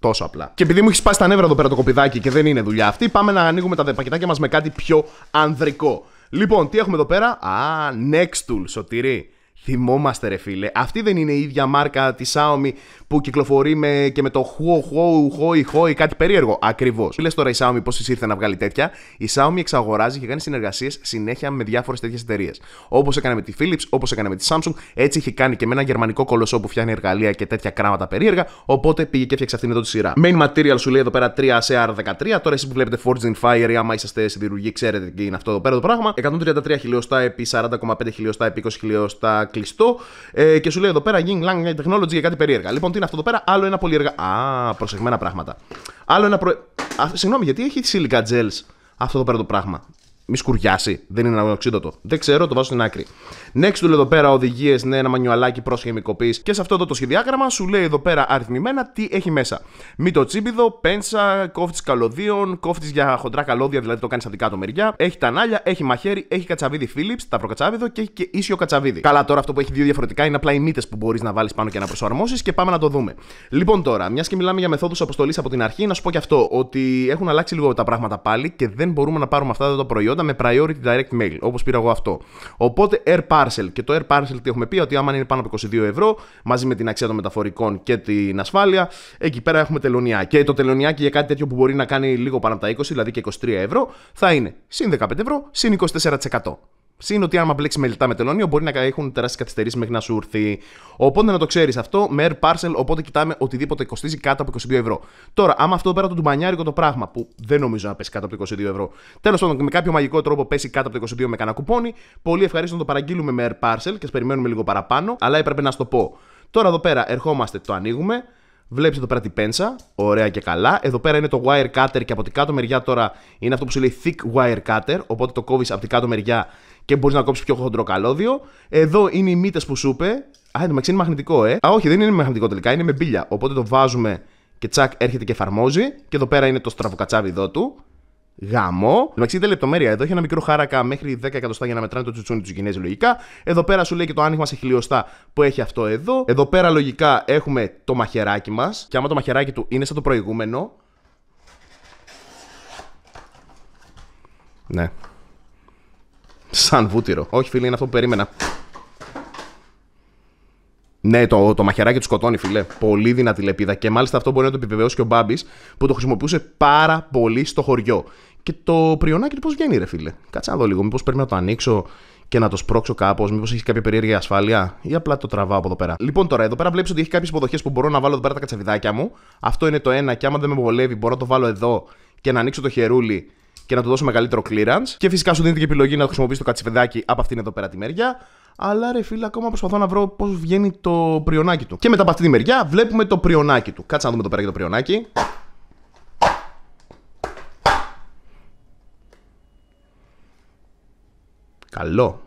Τόσο απλά. Και επειδή μου έχεις σπάσει τα νεύρα εδώ πέρα το κοπιδάκι και δεν είναι δουλειά αυτή, πάμε να ανοίγουμε τα πακετάκια μας με κάτι πιο ανδρικό. Λοιπόν, τι έχουμε εδώ πέρα. Α, Nextool, σωτηρή. Θυμόμαστε ρε φίλε, αυτή δεν είναι η ίδια μάρκα της Xiaomi που κυκλοφορεί με, και με το χουο χουο χοι χοι κάτι περίεργο. Ακριβώς. Λες τώρα η Xiaomi πώς της ήρθε να βγάλει τέτοια. Η Xiaomi εξαγοράζει και κάνει συνεργασίες συνέχεια με διάφορες τέτοιες εταιρείες. Όπως έκανε με τη Philips, όπως έκανε με τη Samsung, έτσι είχε κάνει και με ένα γερμανικό κολοσσό που φτιάχνει εργαλεία και τέτοια κράματα περίεργα. Οπότε πήγε και έφτιαξε αυτήν εδώ τη σειρά. Main material σου λέει εδώ πέρα 3 CR13. Τώρα εσεί που βλέπετε Forge Fire ή άμα είσαστε ξέρετε τι είναι αυτό εδώ πέρα το πράγμα. 133 χιλιοστά επί 40,5 χιλιοστά επί 20 χιλιοστά κλειστό ε, και σου λέει εδώ πέρα Ying Lang Technology για κάτι περίεργα. Λοιπόν, τι είναι αυτό εδώ πέρα, άλλο ένα πολύ εργα... Α, προσεγμένα πράγματα. Άλλο ένα. Προ... Α, συγγνώμη, γιατί έχει σιλικά gels αυτό εδώ πέρα το πράγμα. Μη σκουριάσει, δεν είναι αναοξύτατο. Δεν ξέρω, το βάζω στην άκρη. Next λέει εδώ πέρα οδηγίες, ναι, ένα μανιουαλάκι προ χημικοποίηση. Και σε αυτό εδώ το σχεδιάγραμμα σου λέει εδώ πέρα αριθμημένα τι έχει μέσα. το τσίπιδο, πένσα, κόφτης καλωδίων, κόφτης για χοντρά καλώδια, δηλαδή το κάνεις από την κάτω μεριά. Έχει τανάλια, έχει μαχαίρι, έχει κατσαβίδι Philips, τα προκατσάβιδο και έχει και ίσιο κατσαβίδι. Καλά, τώρα αυτό που έχει δύο διαφορετικά είναι απλά οι μύτες που μπορείς να βάλεις πάνω και να προσαρμόσεις και πάμε να το δούμε. Λοιπόν τώρα, μιας και μιλάμε για μεθόδους αποστολής από την αρχή, να σου πω και αυτό ότι έχουν αλλάξει λίγο τα πράγματα πάλι και δεν μπορούμε να πάρουμε αυτά τα προϊόντα με priority direct mail, όπως πήρα εγώ αυτό. Οπότε air Parcel. Και το Air Parcel τι έχουμε πει, ότι άμα είναι πάνω από 22 ευρώ, μαζί με την αξία των μεταφορικών και την ασφάλεια, εκεί πέρα έχουμε τελωνία. Και το τελωνιάκι για κάτι τέτοιο που μπορεί να κάνει λίγο πάνω από τα 20, δηλαδή και 23 ευρώ, θα είναι συν 15 ευρώ, συν 24%. Συν ότι άμα μπλέξει με λιτά με τελωνίο μπορεί να έχουν τεράστιες καθυστερήσεις μέχρι να σου έρθει. Οπότε να το ξέρεις αυτό, με air parcel, οπότε κοιτάμε οτιδήποτε κοστίζει κάτω από 22 ευρώ. Τώρα, άμα αυτό εδώ πέρα το τουμπανιάρικο το πράγμα, που δεν νομίζω να πέσει κάτω από 22 ευρώ, τέλος πάντων με κάποιο μαγικό τρόπο πέσει κάτω από 22 με κανένα κουπόνι, πολύ ευχαρίστω να το παραγγείλουμε με air parcel και περιμένουμε λίγο παραπάνω, αλλά έπρεπε να σου το πω. Τώρα εδώ πέρα ερχόμαστε, το ανοίγουμε, Βλέπεις εδώ πέρα την πένσα, ωραία και καλά. Εδώ πέρα είναι το wire cutter και από την κάτω μεριά τώρα είναι αυτό που σου λέει thick wire cutter. Οπότε το κόβεις από την κάτω μεριά και μπορείς να κόψεις πιο χοντρό καλώδιο. Εδώ είναι οι μύτες που σου είπε. Α, είναι μαγνητικό, ε. Α, όχι, δεν είναι μαγνητικό τελικά, είναι με μπίλια. Οπότε το βάζουμε και τσακ έρχεται και εφαρμόζει. Και εδώ πέρα είναι το στραβοκατσάβι εδώ του. Γαμό. Εντάξει, είτε λεπτομέρεια. Εδώ έχει ένα μικρό χάρακα μέχρι 10 εκατοστά για να μετράνε το τσουτσούνι τους Κινέζου, λογικά. Εδώ πέρα σου λέει και το άνοιγμα σε χιλιοστά που έχει αυτό εδώ. Εδώ πέρα λογικά έχουμε το μαχεράκι μας. Και άμα το μαχεράκι του είναι σαν το προηγούμενο. Ναι. Σαν βούτυρο. Όχι, φίλε, είναι αυτό που περίμενα. Ναι, το, το μαχαιράκι του σκοτώνει, φιλέ. Πολύ δυνατή λεπίδα. Και μάλιστα αυτό μπορεί να το επιβεβαιώσει και ο Μπάμπης που το χρησιμοποιούσε πάρα πολύ στο χωριό. Και το πριονάκι του πώς βγαίνει, ρε φίλε. Κάτσε να δω λίγο. Μήπως πρέπει να το ανοίξω και να το σπρώξω κάπως. Μήπως έχει κάποια περίεργη ασφάλεια. Ή απλά το τραβάω από εδώ πέρα. Λοιπόν, τώρα εδώ πέρα βλέπεις ότι έχει κάποιες υποδοχές που μπορώ να βάλω εδώ πέρα τα κατσαβιδάκια μου. Αυτό είναι το ένα. Και άμα δεν με βολεύει, μπορώ να το βάλω εδώ και να ανοίξω το χερούλι και να του δώσω μεγαλύτερο clearance. Και φυσικά σου δίνεται και επιλογή να χρησιμοποιήσει το κατσιφεδάκι από αυτήν εδώ πέρα τη μεριά. Αλλά ρε φίλε, ακόμα προσπαθώ να βρω πώς βγαίνει το πριονάκι του. Και μετά από αυτή τη μεριά βλέπουμε το πριονάκι του. Κάτσε να δούμε το πέρα και το πριονάκι. Καλό.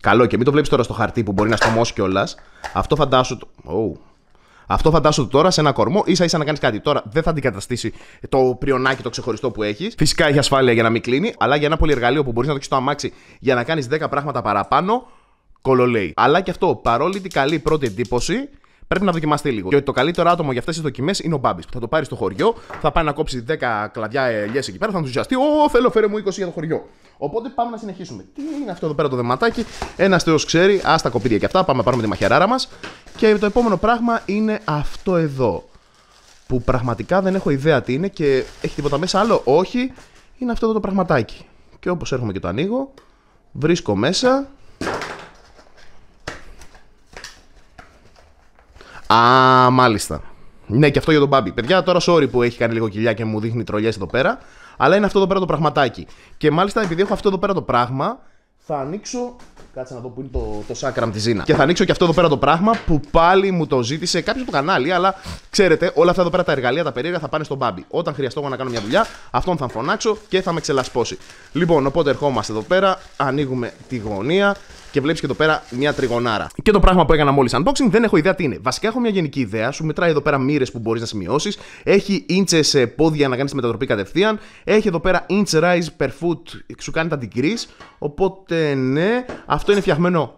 Καλό και μην το βλέπεις τώρα στο χαρτί που μπορεί να στομώσει κιόλας. Αυτό φαντάσου. Oh. Αυτό φαντάσου τώρα σε ένα κορμό, ίσα ίσα να κάνεις κάτι. Τώρα δεν θα αντικαταστήσει το πριονάκι το ξεχωριστό που έχεις. Φυσικά έχει ασφάλεια για να μην κλείνει, αλλά για ένα πολυεργαλείο που μπορείς να το έχεις στο αμάξι για να κάνεις 10 πράγματα παραπάνω, κολολέει. Αλλά και αυτό, παρόλη την καλή πρώτη εντύπωση, πρέπει να δοκιμαστεί λίγο. Και ότι το καλύτερο άτομο για αυτές τις δοκιμές είναι ο Μπάμπης. Που θα το πάρει στο χωριό, θα πάει να κόψει 10 κλαδιά ελιές εκεί πέρα, θα ενθουσιαστεί. Ω, θέλω, φέρε μου 20 για το χωριό. Οπότε πάμε να συνεχίσουμε. Τι είναι αυτό εδώ πέρα το δεματάκι. Ένας θεός ξέρει, ας τα κοπίδια και αυτά. Πάμε να πάρουμε τη μαχαιράρα μας. Και το επόμενο πράγμα είναι αυτό εδώ. Που πραγματικά δεν έχω ιδέα τι είναι και έχει τίποτα μέσα άλλο. Όχι, είναι αυτό εδώ το πραγματάκι. Και όπως έρχομαι και το ανοίγω, βρίσκω μέσα. Α, μάλιστα. Ναι, και αυτό για τον Μπάμπι. Παιδιά, τώρα sorry που έχει κάνει λίγο κοιλιά και μου δείχνει τρολιές εδώ πέρα. Αλλά είναι αυτό εδώ πέρα το πραγματάκι. Και μάλιστα επειδή έχω αυτό εδώ πέρα το πράγμα, θα ανοίξω. Κάτσε να δω που είναι το, το σάκραμ της Ζήνα. Και θα ανοίξω και αυτό εδώ πέρα το πράγμα που πάλι μου το ζήτησε κάποιος το κανάλι. Αλλά ξέρετε, όλα αυτά εδώ πέρα τα εργαλεία, τα περίεργα θα πάνε στον μπάμπι. Όταν χρειαστώ να κάνω μια δουλειά, αυτόν θα φωνάξω και θα με ξελασπώσει. Λοιπόν, οπότε ερχόμαστε εδώ πέρα, ανοίγουμε τη γωνία και βλέπεις και εδώ πέρα μια τριγωνάρα. Και το πράγμα που έκανα μόλις unboxing δεν έχω ιδέα τι είναι. Βασικά έχω μια γενική ιδέα, σου μετράει εδώ πέρα μοίρες που μπορείς να σημειώσεις, έχει ίντσε πόδια να κάνεις τη μετατροπή κατευθείαν, έχει εδώ πέρα inch rise per foot, σου κάνει τα degrees. Οπότε ναι, αυτό είναι φτιαχμένο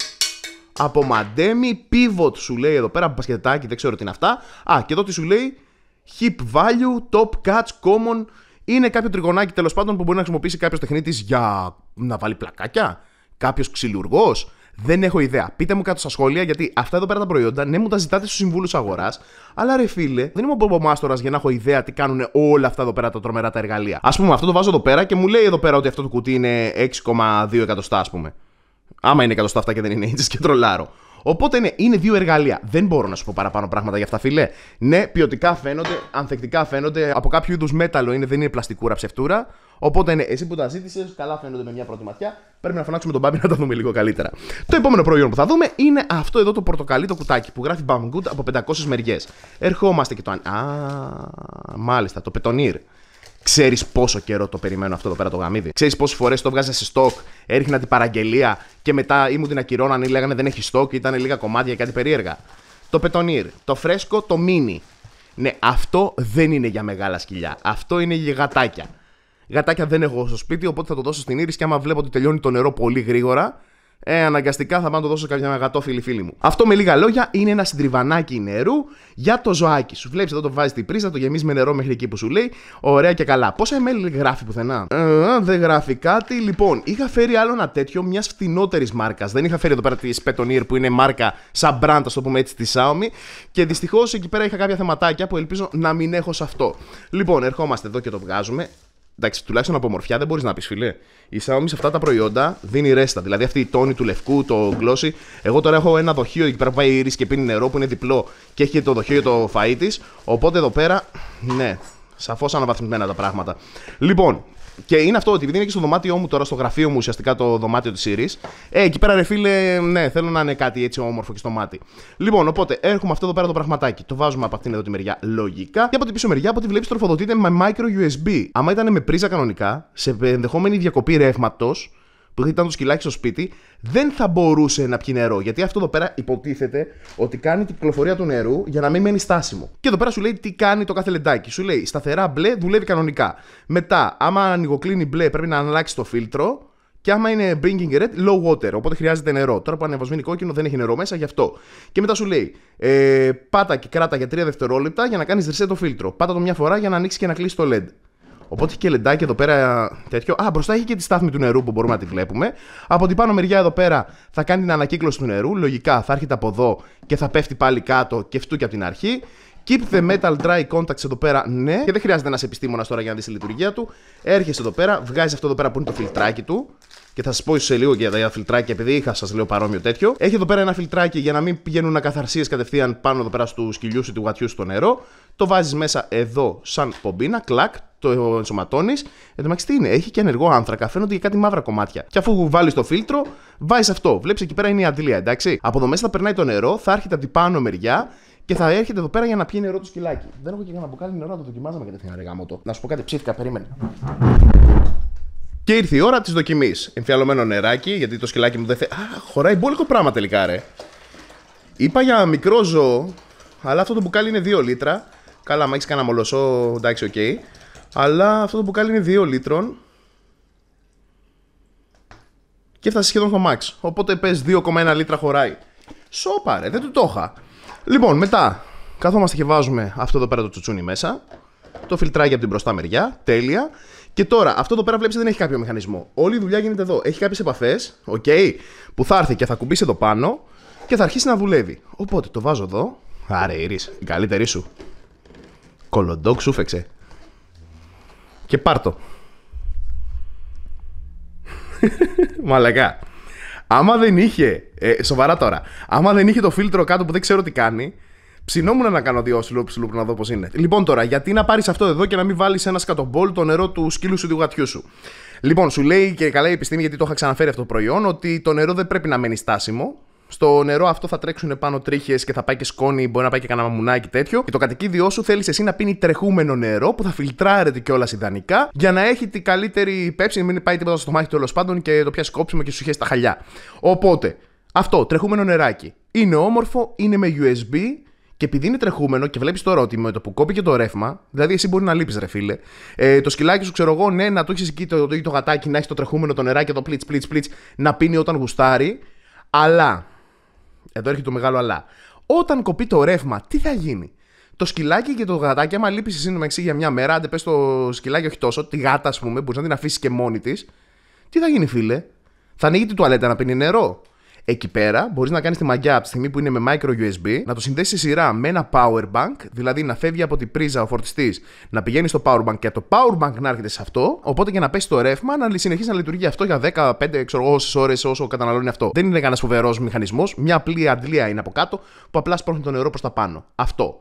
από μαντέμι, pivot σου λέει εδώ πέρα, μπασκετάκι, δεν ξέρω τι είναι αυτά. Α, και εδώ τι σου λέει, hip value, top catch, common. Είναι κάποιο τριγωνάκι τέλος πάντων που μπορεί να χρησιμοποιήσει κάποιος τεχνίτης για να βάλει πλακάκια, κάποιος ξυλουργός. Δεν έχω ιδέα. Πείτε μου κάτω στα σχόλια, γιατί αυτά εδώ πέρα τα προϊόντα, ναι, μου τα ζητάτε στους συμβούλους αγοράς. Αλλά ρε φίλε, δεν είμαι ο μάστορα για να έχω ιδέα τι κάνουν όλα αυτά εδώ πέρα τα τρομερά τα εργαλεία. Ας πούμε, αυτό το βάζω εδώ πέρα και μου λέει εδώ πέρα ότι αυτό το κουτί είναι 6,2 εκατοστά, ας πούμε. Άμα είναι εκατοστά αυτά και δεν είναι έτσι και τρολάρω. Οπότε ναι, είναι δύο εργαλεία. Δεν μπορώ να σου πω παραπάνω πράγματα για αυτά, φίλε. Ναι, ποιοτικά φαίνονται, ανθεκτικά φαίνονται, από κάποιο είδους μέταλλο είναι, δεν είναι πλαστικούρα ψευτούρα. Οπότε ναι, εσύ που τα ζήτησες, καλά φαίνονται με μια πρώτη ματιά. Πρέπει να φωνάξουμε τον Μπάμπι να τα δούμε λίγο καλύτερα. Το επόμενο προϊόν που θα δούμε είναι αυτό εδώ το πορτοκαλί το κουτάκι που γράφει Bam από 500 μεριές. Ερχόμαστε και το. Α, μάλιστα, το πετονίρ. Ξέρεις πόσο καιρό το περιμένω αυτό εδώ πέρα το γαμίδι. Ξέρεις πόσες φορές το βγάζα σε στόκ, έριχνα την παραγγελία και μετά ή μου την ακυρώναν ή λέγανε δεν έχει στόκ, ήταν λίγα κομμάτια ή κάτι περίεργα. Το πετονίρ, το φρέσκο, το μίνι. Ναι, αυτό δεν είναι για μεγάλα σκυλιά. Αυτό είναι για γατάκια. Γατάκια δεν έχω στο σπίτι, οπότε θα το δώσω στην Ήρη και άμα βλέπω ότι τελειώνει το νερό πολύ γρήγορα, ε, αναγκαστικά θα πάω να το δώσω σε κάποια μεγατόφιλη φίλη μου. Αυτό με λίγα λόγια είναι ένα συντριβανάκι νερού για το ζωάκι σου. Βλέπεις εδώ το βάζεις την πρίζα, το γεμίζει με νερό μέχρι εκεί που σου λέει. Ωραία και καλά. Πόσα ml γράφει πουθενά. Ε, δεν γράφει κάτι. Λοιπόν, είχα φέρει άλλο ένα τέτοιο μιας φτηνότερης μάρκας. Δεν είχα φέρει εδώ πέρα τη Spetoneer που είναι μάρκα σαν brand, ας το πούμε έτσι, τη Xiaomi. Και δυστυχώς εκεί πέρα είχα κάποια θεματάκια που ελπίζω να μην έχω σε αυτό. Λοιπόν, ερχόμαστε εδώ και το βγάζουμε. Εντάξει, τουλάχιστον από μορφιά δεν μπορείς να πεις, φίλε. Η Xiaomi σε αυτά τα προϊόντα δίνει ρέστα. Δηλαδή αυτή η τόνη του λευκού, το γκλώσσι. Εγώ τώρα έχω ένα δοχείο εκεί πέρα που πάει η και πίνει νερό που είναι διπλό και έχει το δοχείο το φα της. Οπότε εδώ πέρα, ναι, σαφώς αναβαθμισμένα τα πράγματα. Λοιπόν, και είναι αυτό ότι επειδή είναι και στο δωμάτιό μου τώρα, στο γραφείο μου ουσιαστικά το δωμάτιο της Σύρης, ε, εκεί πέρα ρε φίλε, ναι, θέλω να είναι κάτι έτσι όμορφο και στο μάτι. Λοιπόν, οπότε έρχομαι αυτό εδώ πέρα το πραγματάκι. Το βάζουμε από αυτήν εδώ τη μεριά λογικά και από την πίσω μεριά, από ό,τι βλέπεις, τροφοδοτείται με micro USB. Άμα ήταν με πρίζα κανονικά, σε ενδεχόμενη διακοπή ρεύματος, που ήταν το σκυλάκι στο σπίτι, δεν θα μπορούσε να πιει νερό. Γιατί αυτό εδώ πέρα υποτίθεται ότι κάνει την κυκλοφορία του νερού για να μην μένει στάσιμο. Και εδώ πέρα σου λέει τι κάνει το κάθε λεντάκι. Σου λέει σταθερά μπλε δουλεύει κανονικά. Μετά, άμα ανοιγοκλίνει μπλε, πρέπει να αλλάξει το φίλτρο. Και άμα είναι bringing red, low water. Οπότε χρειάζεται νερό. Τώρα που ανεβασμίνει κόκκινο δεν έχει νερό μέσα, γι' αυτό. Και μετά σου λέει, ε, πάτα και κράτα για 3 δευτερόλεπτα για να κάνεις reset το φίλτρο. Πάτα το μια φορά για να ανοίξεις και να κλείσεις το LED. Οπότε έχει και λεντάκι εδώ πέρα τέτοιο. Α, μπροστά έχει και τη στάθμη του νερού που μπορούμε να τη βλέπουμε. Από την πάνω μεριά εδώ πέρα θα κάνει την ανακύκλωση του νερού. Λογικά θα έρχεται από εδώ και θα πέφτει πάλι κάτω και αυτού και από την αρχή. Keep the metal dry contacts εδώ πέρα, ναι. Και δεν χρειάζεται ένα επιστήμονας τώρα για να δεις τη λειτουργία του. Έρχεσαι εδώ πέρα, βγάζεις αυτό εδώ πέρα που είναι το φιλτράκι του. Και θα σας πω σε λίγο για τα φιλτράκια, επειδή είχα σας λέω παρόμοιο τέτοιο. Έχει εδώ πέρα ένα φιλτράκι για να μην πηγαίνουν καθαρσίες κατευθείαν πάνω εδώ πέρα στους σκυλιού ή του γατιού στο νερό. Το βάζεις μέσα εδώ σαν πομπίνα, κλακ, το ενσωματώνεις. Ε, Εν τω τι είναι, έχει και ενεργό άνθρακα, φαίνονται και κάτι μαύρα κομμάτια. Και αφού βάλεις το φίλτρο, βάζεις αυτό. Βλέπεις εκεί πέρα είναι η αντιλία, εντάξει. Από εδώ μέσα θα περνάει το νερό, θα έρχεται από την πάνω μεριά και θα έρχεται εδώ πέρα για να πιει νερό το σκυλάκι. Δεν έχω και να μπουκάλι νερό να το δοκιμάζαμε κατευθείαν μου το. Να σου πω κάτι ψήθηκα, περίμενε. Και ήρθε η ώρα της δοκιμής. Εμφιαλωμένο νεράκι, γιατί το σκυλάκι μου δεν θέλει. Α, χωράει μπόλικο πράγμα τελικά, ρε. Είπα για μικρό ζώο, αλλά αυτό το μπουκάλι είναι 2 λίτρα. Καλά, μα έχεις κανένα μολοσό, εντάξει, οκ. Okay. Αλλά αυτό το μπουκάλι είναι 2 λίτρων. Και έφτασε σχεδόν στο max. Οπότε πες 2,1 λίτρα χωράει. Σόπα δεν του το είχα. Λοιπόν, μετά καθόμαστε και βάζουμε αυτό εδώ πέρα το τσουτσούνι μέσα. Το φιλτράκι από την μπροστά μεριά. Τέλεια. Και τώρα, αυτό εδώ πέρα βλέπεις δεν έχει κάποιο μηχανισμό. Όλη η δουλειά γίνεται εδώ. Έχει κάποιες επαφές, okay, που θα έρθει και θα κουμπίσει εδώ πάνω και θα αρχίσει να δουλεύει. Οπότε το βάζω εδώ. Άρε, Ήρης, η καλύτερη σου και πάρτο. Μαλακά. Άμα δεν είχε. Ε, σοβαρά τώρα. Άμα δεν είχε το φίλτρο κάτω που δεν ξέρω τι κάνει, ψινόμουν να κάνω δύο sloop sloop να δω πώς είναι. Λοιπόν τώρα, γιατί να πάρεις αυτό εδώ και να μην βάλεις ένα σκατομπόλ το νερό του σκύλου σου του γατιού σου. Λοιπόν, σου λέει και καλά η επιστήμη, γιατί το είχα ξαναφέρει αυτό το προϊόν, ότι το νερό δεν πρέπει να μένει στάσιμο. Στο νερό αυτό θα τρέξουν πάνω τρίχες και θα πάει και σκόνη, μπορεί να πάει και κανένα μαμουνάκι τέτοιο. Και το κατοικίδιό σου θέλεις εσύ να πίνει τρεχούμενο νερό που θα φιλτράρεται κιόλας ιδανικά για να έχει την καλύτερη πέψη, μην πάει τίποτα στο μάχη τέλος πάντων και το πιάσει κόψιμο και σου χέσει τα χαλιά. Οπότε, αυτό, τρεχούμενο νεράκι. Είναι όμορφο, είναι με USB, και επειδή είναι τρεχούμενο και βλέπεις τώρα ότι με το που κόπηκε το ρεύμα, δηλαδή εσύ μπορεί να λείπεις, ρε φίλε. Ε, το σκυλάκι σου, ξέρω εγώ, ναι, να το έχεις εκεί το, το, το γατάκι, να έχεις το τρεχούμενο το νεράκι, το πλίτ, πλίτ, πλίτ, να πίνει όταν γουστάρει. Αλλά εδώ έρχεται το μεγάλο αλλά. Όταν κοπεί το ρεύμα, τι θα γίνει. Το σκυλάκι και το γατάκι, άμα λείπει εσύ εξή για μια μέρα, δεν πες το σκυλάκι, όχι τόσο, τη γάτα ας πούμε, μπορείς να την αφήσεις και μόνη της. Τι θα γίνει, φίλε. Θα ανοίγει την τουαλέτα να πίνει νερό. Εκεί πέρα μπορείς να κάνεις τη μαγιά από τη στιγμή που είναι με micro USB, να το συνδέσεις σειρά με ένα power bank, δηλαδή να φεύγει από την πρίζα ο φορτιστής, να πηγαίνει στο power bank και το power bank να έρχεται σε αυτό. Οπότε και να πέσει το ρεύμα, να συνεχίσει να λειτουργεί αυτό για 10, 15 ώρες όσο καταναλώνει αυτό. Δεν είναι κανένας φοβερός μηχανισμός. Μια απλή αντλία είναι από κάτω που απλά σπρώχνει το νερό προς τα πάνω. Αυτό.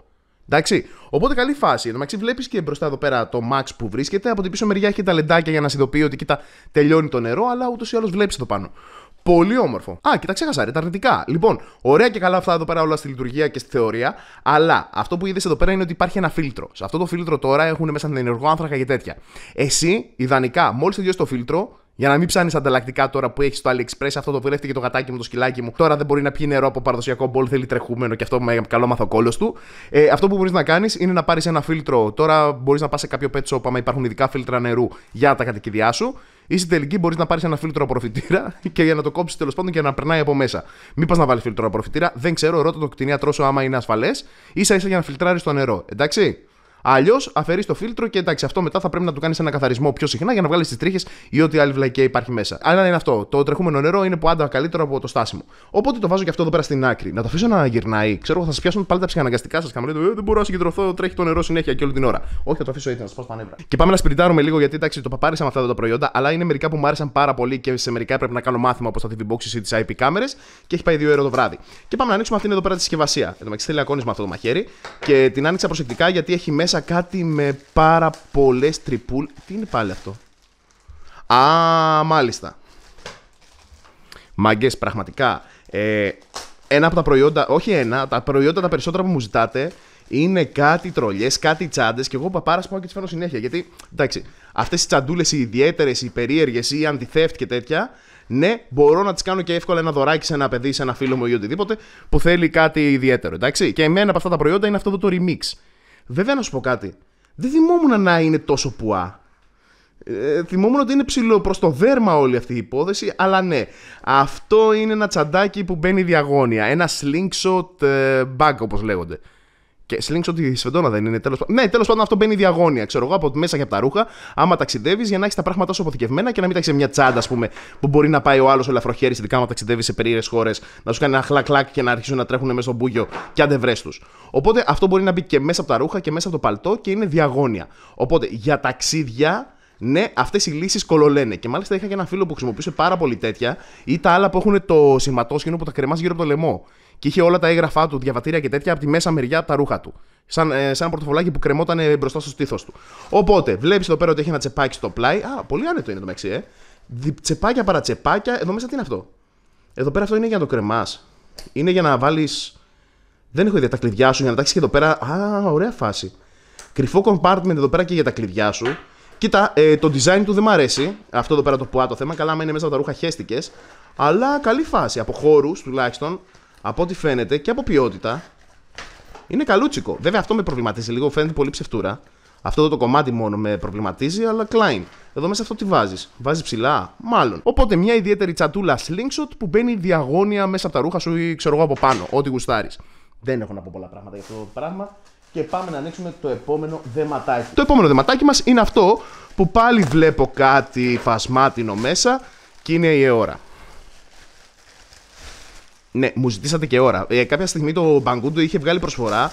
Εντάξει. Οπότε καλή φάση. Εν τω βλέπεις και μπροστά εδώ πέρα το max που βρίσκεται. Από την πίσω μεριά έχει τα λεντάκια για να συνειδητοποιεί ότι κοίτα τελειώνει το νερό, αλλά ούτως ή άλλως βλέπεις το πάνω. Πολύ όμορφο. Α, και τα ξέχασα, ρε, τα αρνητικά. Λοιπόν, ωραία και καλά αυτά εδώ πέρα όλα στη λειτουργία και στη θεωρία, αλλά αυτό που είδες εδώ πέρα είναι ότι υπάρχει ένα φίλτρο. Σε αυτό το φίλτρο τώρα έχουν μέσα την ενεργό άνθρακα και τέτοια. Εσύ, ιδανικά, μόλις τελειώσει το φίλτρο, για να μην ψάνει ανταλλακτικά τώρα που έχεις το AliExpress αυτό το βρέφτηκε το γατάκι μου, το σκυλάκι μου. Τώρα δεν μπορεί να πιει νερό από παραδοσιακό μπολ, θέλει τρεχούμενο και αυτό με καλό μαθοκόλος του. Ε, αυτό που μπορείς να κάνεις είναι να πάρεις ένα φίλτρο. Τώρα μπορείς να πας σε κάποιο pet shop, άμα υπάρχουν ειδικά φίλτρα νερού για τα κατοικιδιά σου ή στην τελική μπορείς να πάρεις ένα φίλτρο απορροφητήρα *laughs* και για να το κόψεις τέλος πάντων και να περνάει από μέσα. Μην να βάλεις φίλτρο απορροφητήρα. δεν ξέρω, ρώτα το κτηνίατρό σου άμα είναι ασφαλές, ίσα ίσα για να φιλτράρεις το νερό. Εντάξει. Αλλιώς αφαιρείς το φίλτρο και εντάξει, αυτό μετά θα πρέπει να του κάνεις ένα καθαρισμό πιο συχνά για να βγάλεις τις τρίχες ή ό,τι άλλη βλακία υπάρχει μέσα. Αλλά είναι αυτό. Το τρεχούμενο νερό είναι πάντα καλύτερο από το στάσιμο. Οπότε το βάζω και αυτό εδώ πέρα στην άκρη. Να το αφήσω να γυρνάει. Ξέρω θα σας πιάσουν πάλι τα ψυχαναγκαστικά σας. Καμπλέον ε, δεν μπορώ να συγκεντρωθώ, τρέχει το νερό συνέχεια και όλη την ώρα. Όχι, θα το αφήσω έτσι να σας πω νεύρα. Και πάμε να σπιριτάρουμε λίγο γιατί εντάξει, το παπάρισα με αυτά τα προϊόντα, αλλά είναι μερικά που μου άρεσαν πάρα πολύ και σε μερικά πρέπει να κάνω μάθημα όπως τα TV boxes ή τις IP κάμερες και έχει πάει δύο ώρα το βράδυ. Και πάμε να ανοίξουμε αυτήν εδώ πέρα τη συσκευασία. Εδώ με θέλει με αυτό το μαχαίρι και την άνοιξα προσεκτικά γιατί έχει μέσα κάτι με πάρα πολλές τριπούλ. Τι είναι πάλι αυτό. Α, μάλιστα. Μαγκές, πραγματικά. Ε, ένα από τα προϊόντα, όχι ένα, τα προϊόντα τα περισσότερα που μου ζητάτε είναι κάτι τρολιές, κάτι τσάντες. Και εγώ παπάρας πάω και τις φέρνω συνέχεια. Γιατί, εντάξει, αυτές οι τσαντούλες οι ιδιαίτερες, οι περίεργες, οι αντιθεύτ και τέτοια, ναι, μπορώ να τις κάνω και εύκολα ένα δωράκι σε ένα παιδί, σε ένα φίλο μου ή οτιδήποτε που θέλει κάτι ιδιαίτερο. Εντάξει. Και εμένα από αυτά τα προϊόντα είναι αυτό το remix. Βέβαια να σου πω κάτι. Δεν θυμόμουν να είναι τόσο πουά. Ε, θυμόμουν ότι είναι ψηλό προς το δέρμα όλη αυτή η υπόθεση, αλλά ναι. Αυτό είναι ένα τσαντάκι που μπαίνει διαγώνια. Ένα slingshot ε, bug, όπως λέγονται. Και ότι ότι σφεντόνα δεν είναι τέλος πάντων. Ναι, τέλος πάντων αυτό μπαίνει διαγώνια, ξέρω εγώ, από μέσα και από τα ρούχα. Άμα ταξιδεύεις για να έχεις τα πράγματα σου αποθηκευμένα και να μην τα έχεις μια τσάντα, ας πούμε, που μπορεί να πάει ο άλλος ελαφροχέρι, ειδικά άμα ταξιδεύει σε περίεργες χώρες, να σου κάνει ένα και να αρχίσουν να τρέχουν μέσα στο μπούγιο και αν δεν τους. Οπότε αυτό μπορεί να μπει και μέσα από τα ρούχα και μέσα από το παλτό και είναι διαγώνια. Οπότε για ταξίδια ναι, αυτές οι λύσεις κολολένε. Και μάλιστα είχα και ένα φίλο που χρησιμοποιούσε πάρα πολύ τέτοια ή τα άλλα που έχουν το σηματόσκηνο που τα κρεμά γύρω από το λαιμό και είχε όλα τα έγγραφά του, διαβατήρια και τέτοια από τη μέσα μεριά από τα ρούχα του. Σαν, ε, σαν πορτοφολάκι που κρεμόταν μπροστά στο στήθος του. Οπότε βλέπεις εδώ πέρα ότι έχει ένα τσεπάκι στο πλάι. Α, πολύ άνετο είναι το μεταξύ, ε. Τσεπάκια παρά τσεπάκια. Εδώ μέσα τι είναι αυτό. Εδώ πέρα αυτό είναι για να το κρεμάς. Είναι για να βάλεις. Δεν έχω ιδέα τα κλειδιά σου για να τα έχεις και εδώ πέρα. Α, ωραία φάση. Κρυφό compartment εδώ πέρα και για τα κλειδιά σου. Κοίτα, ε, το design του δεν μου αρέσει. Αυτό εδώ πέρα το πουά το θέμα. Καλά, είναι μέσα από τα ρούχα χέστηκες. Αλλά καλή φάση. Από χώρους τουλάχιστον από ό,τι φαίνεται και από ποιότητα είναι καλούτσικο. Βέβαια αυτό με προβληματίζει λίγο, φαίνεται πολύ ψευτούρα. Αυτό το κομμάτι μόνο με προβληματίζει, αλλά κλάιν. Εδώ μέσα αυτό τι βάζεις. Βάζεις ψηλά, μάλλον. Οπότε μια ιδιαίτερη τσατούλα slingshot που μπαίνει διαγώνια μέσα από τα ρούχα σου ή ξέρω εγώ από πάνω, ό,τι γουστάρεις. Δεν έχω να πω πολλά πράγματα για αυτό το πράγμα. Και πάμε να ανοίξουμε το επόμενο δεματάκι. Το επόμενο δεματάκι μας είναι αυτό που πάλι βλέπω κάτι φασμάτινο μέσα και είναι η ώρα. Ναι, μου ζητήσατε και ώρα. Ε, κάποια στιγμή το Μπαγκούντο είχε βγάλει προσφορά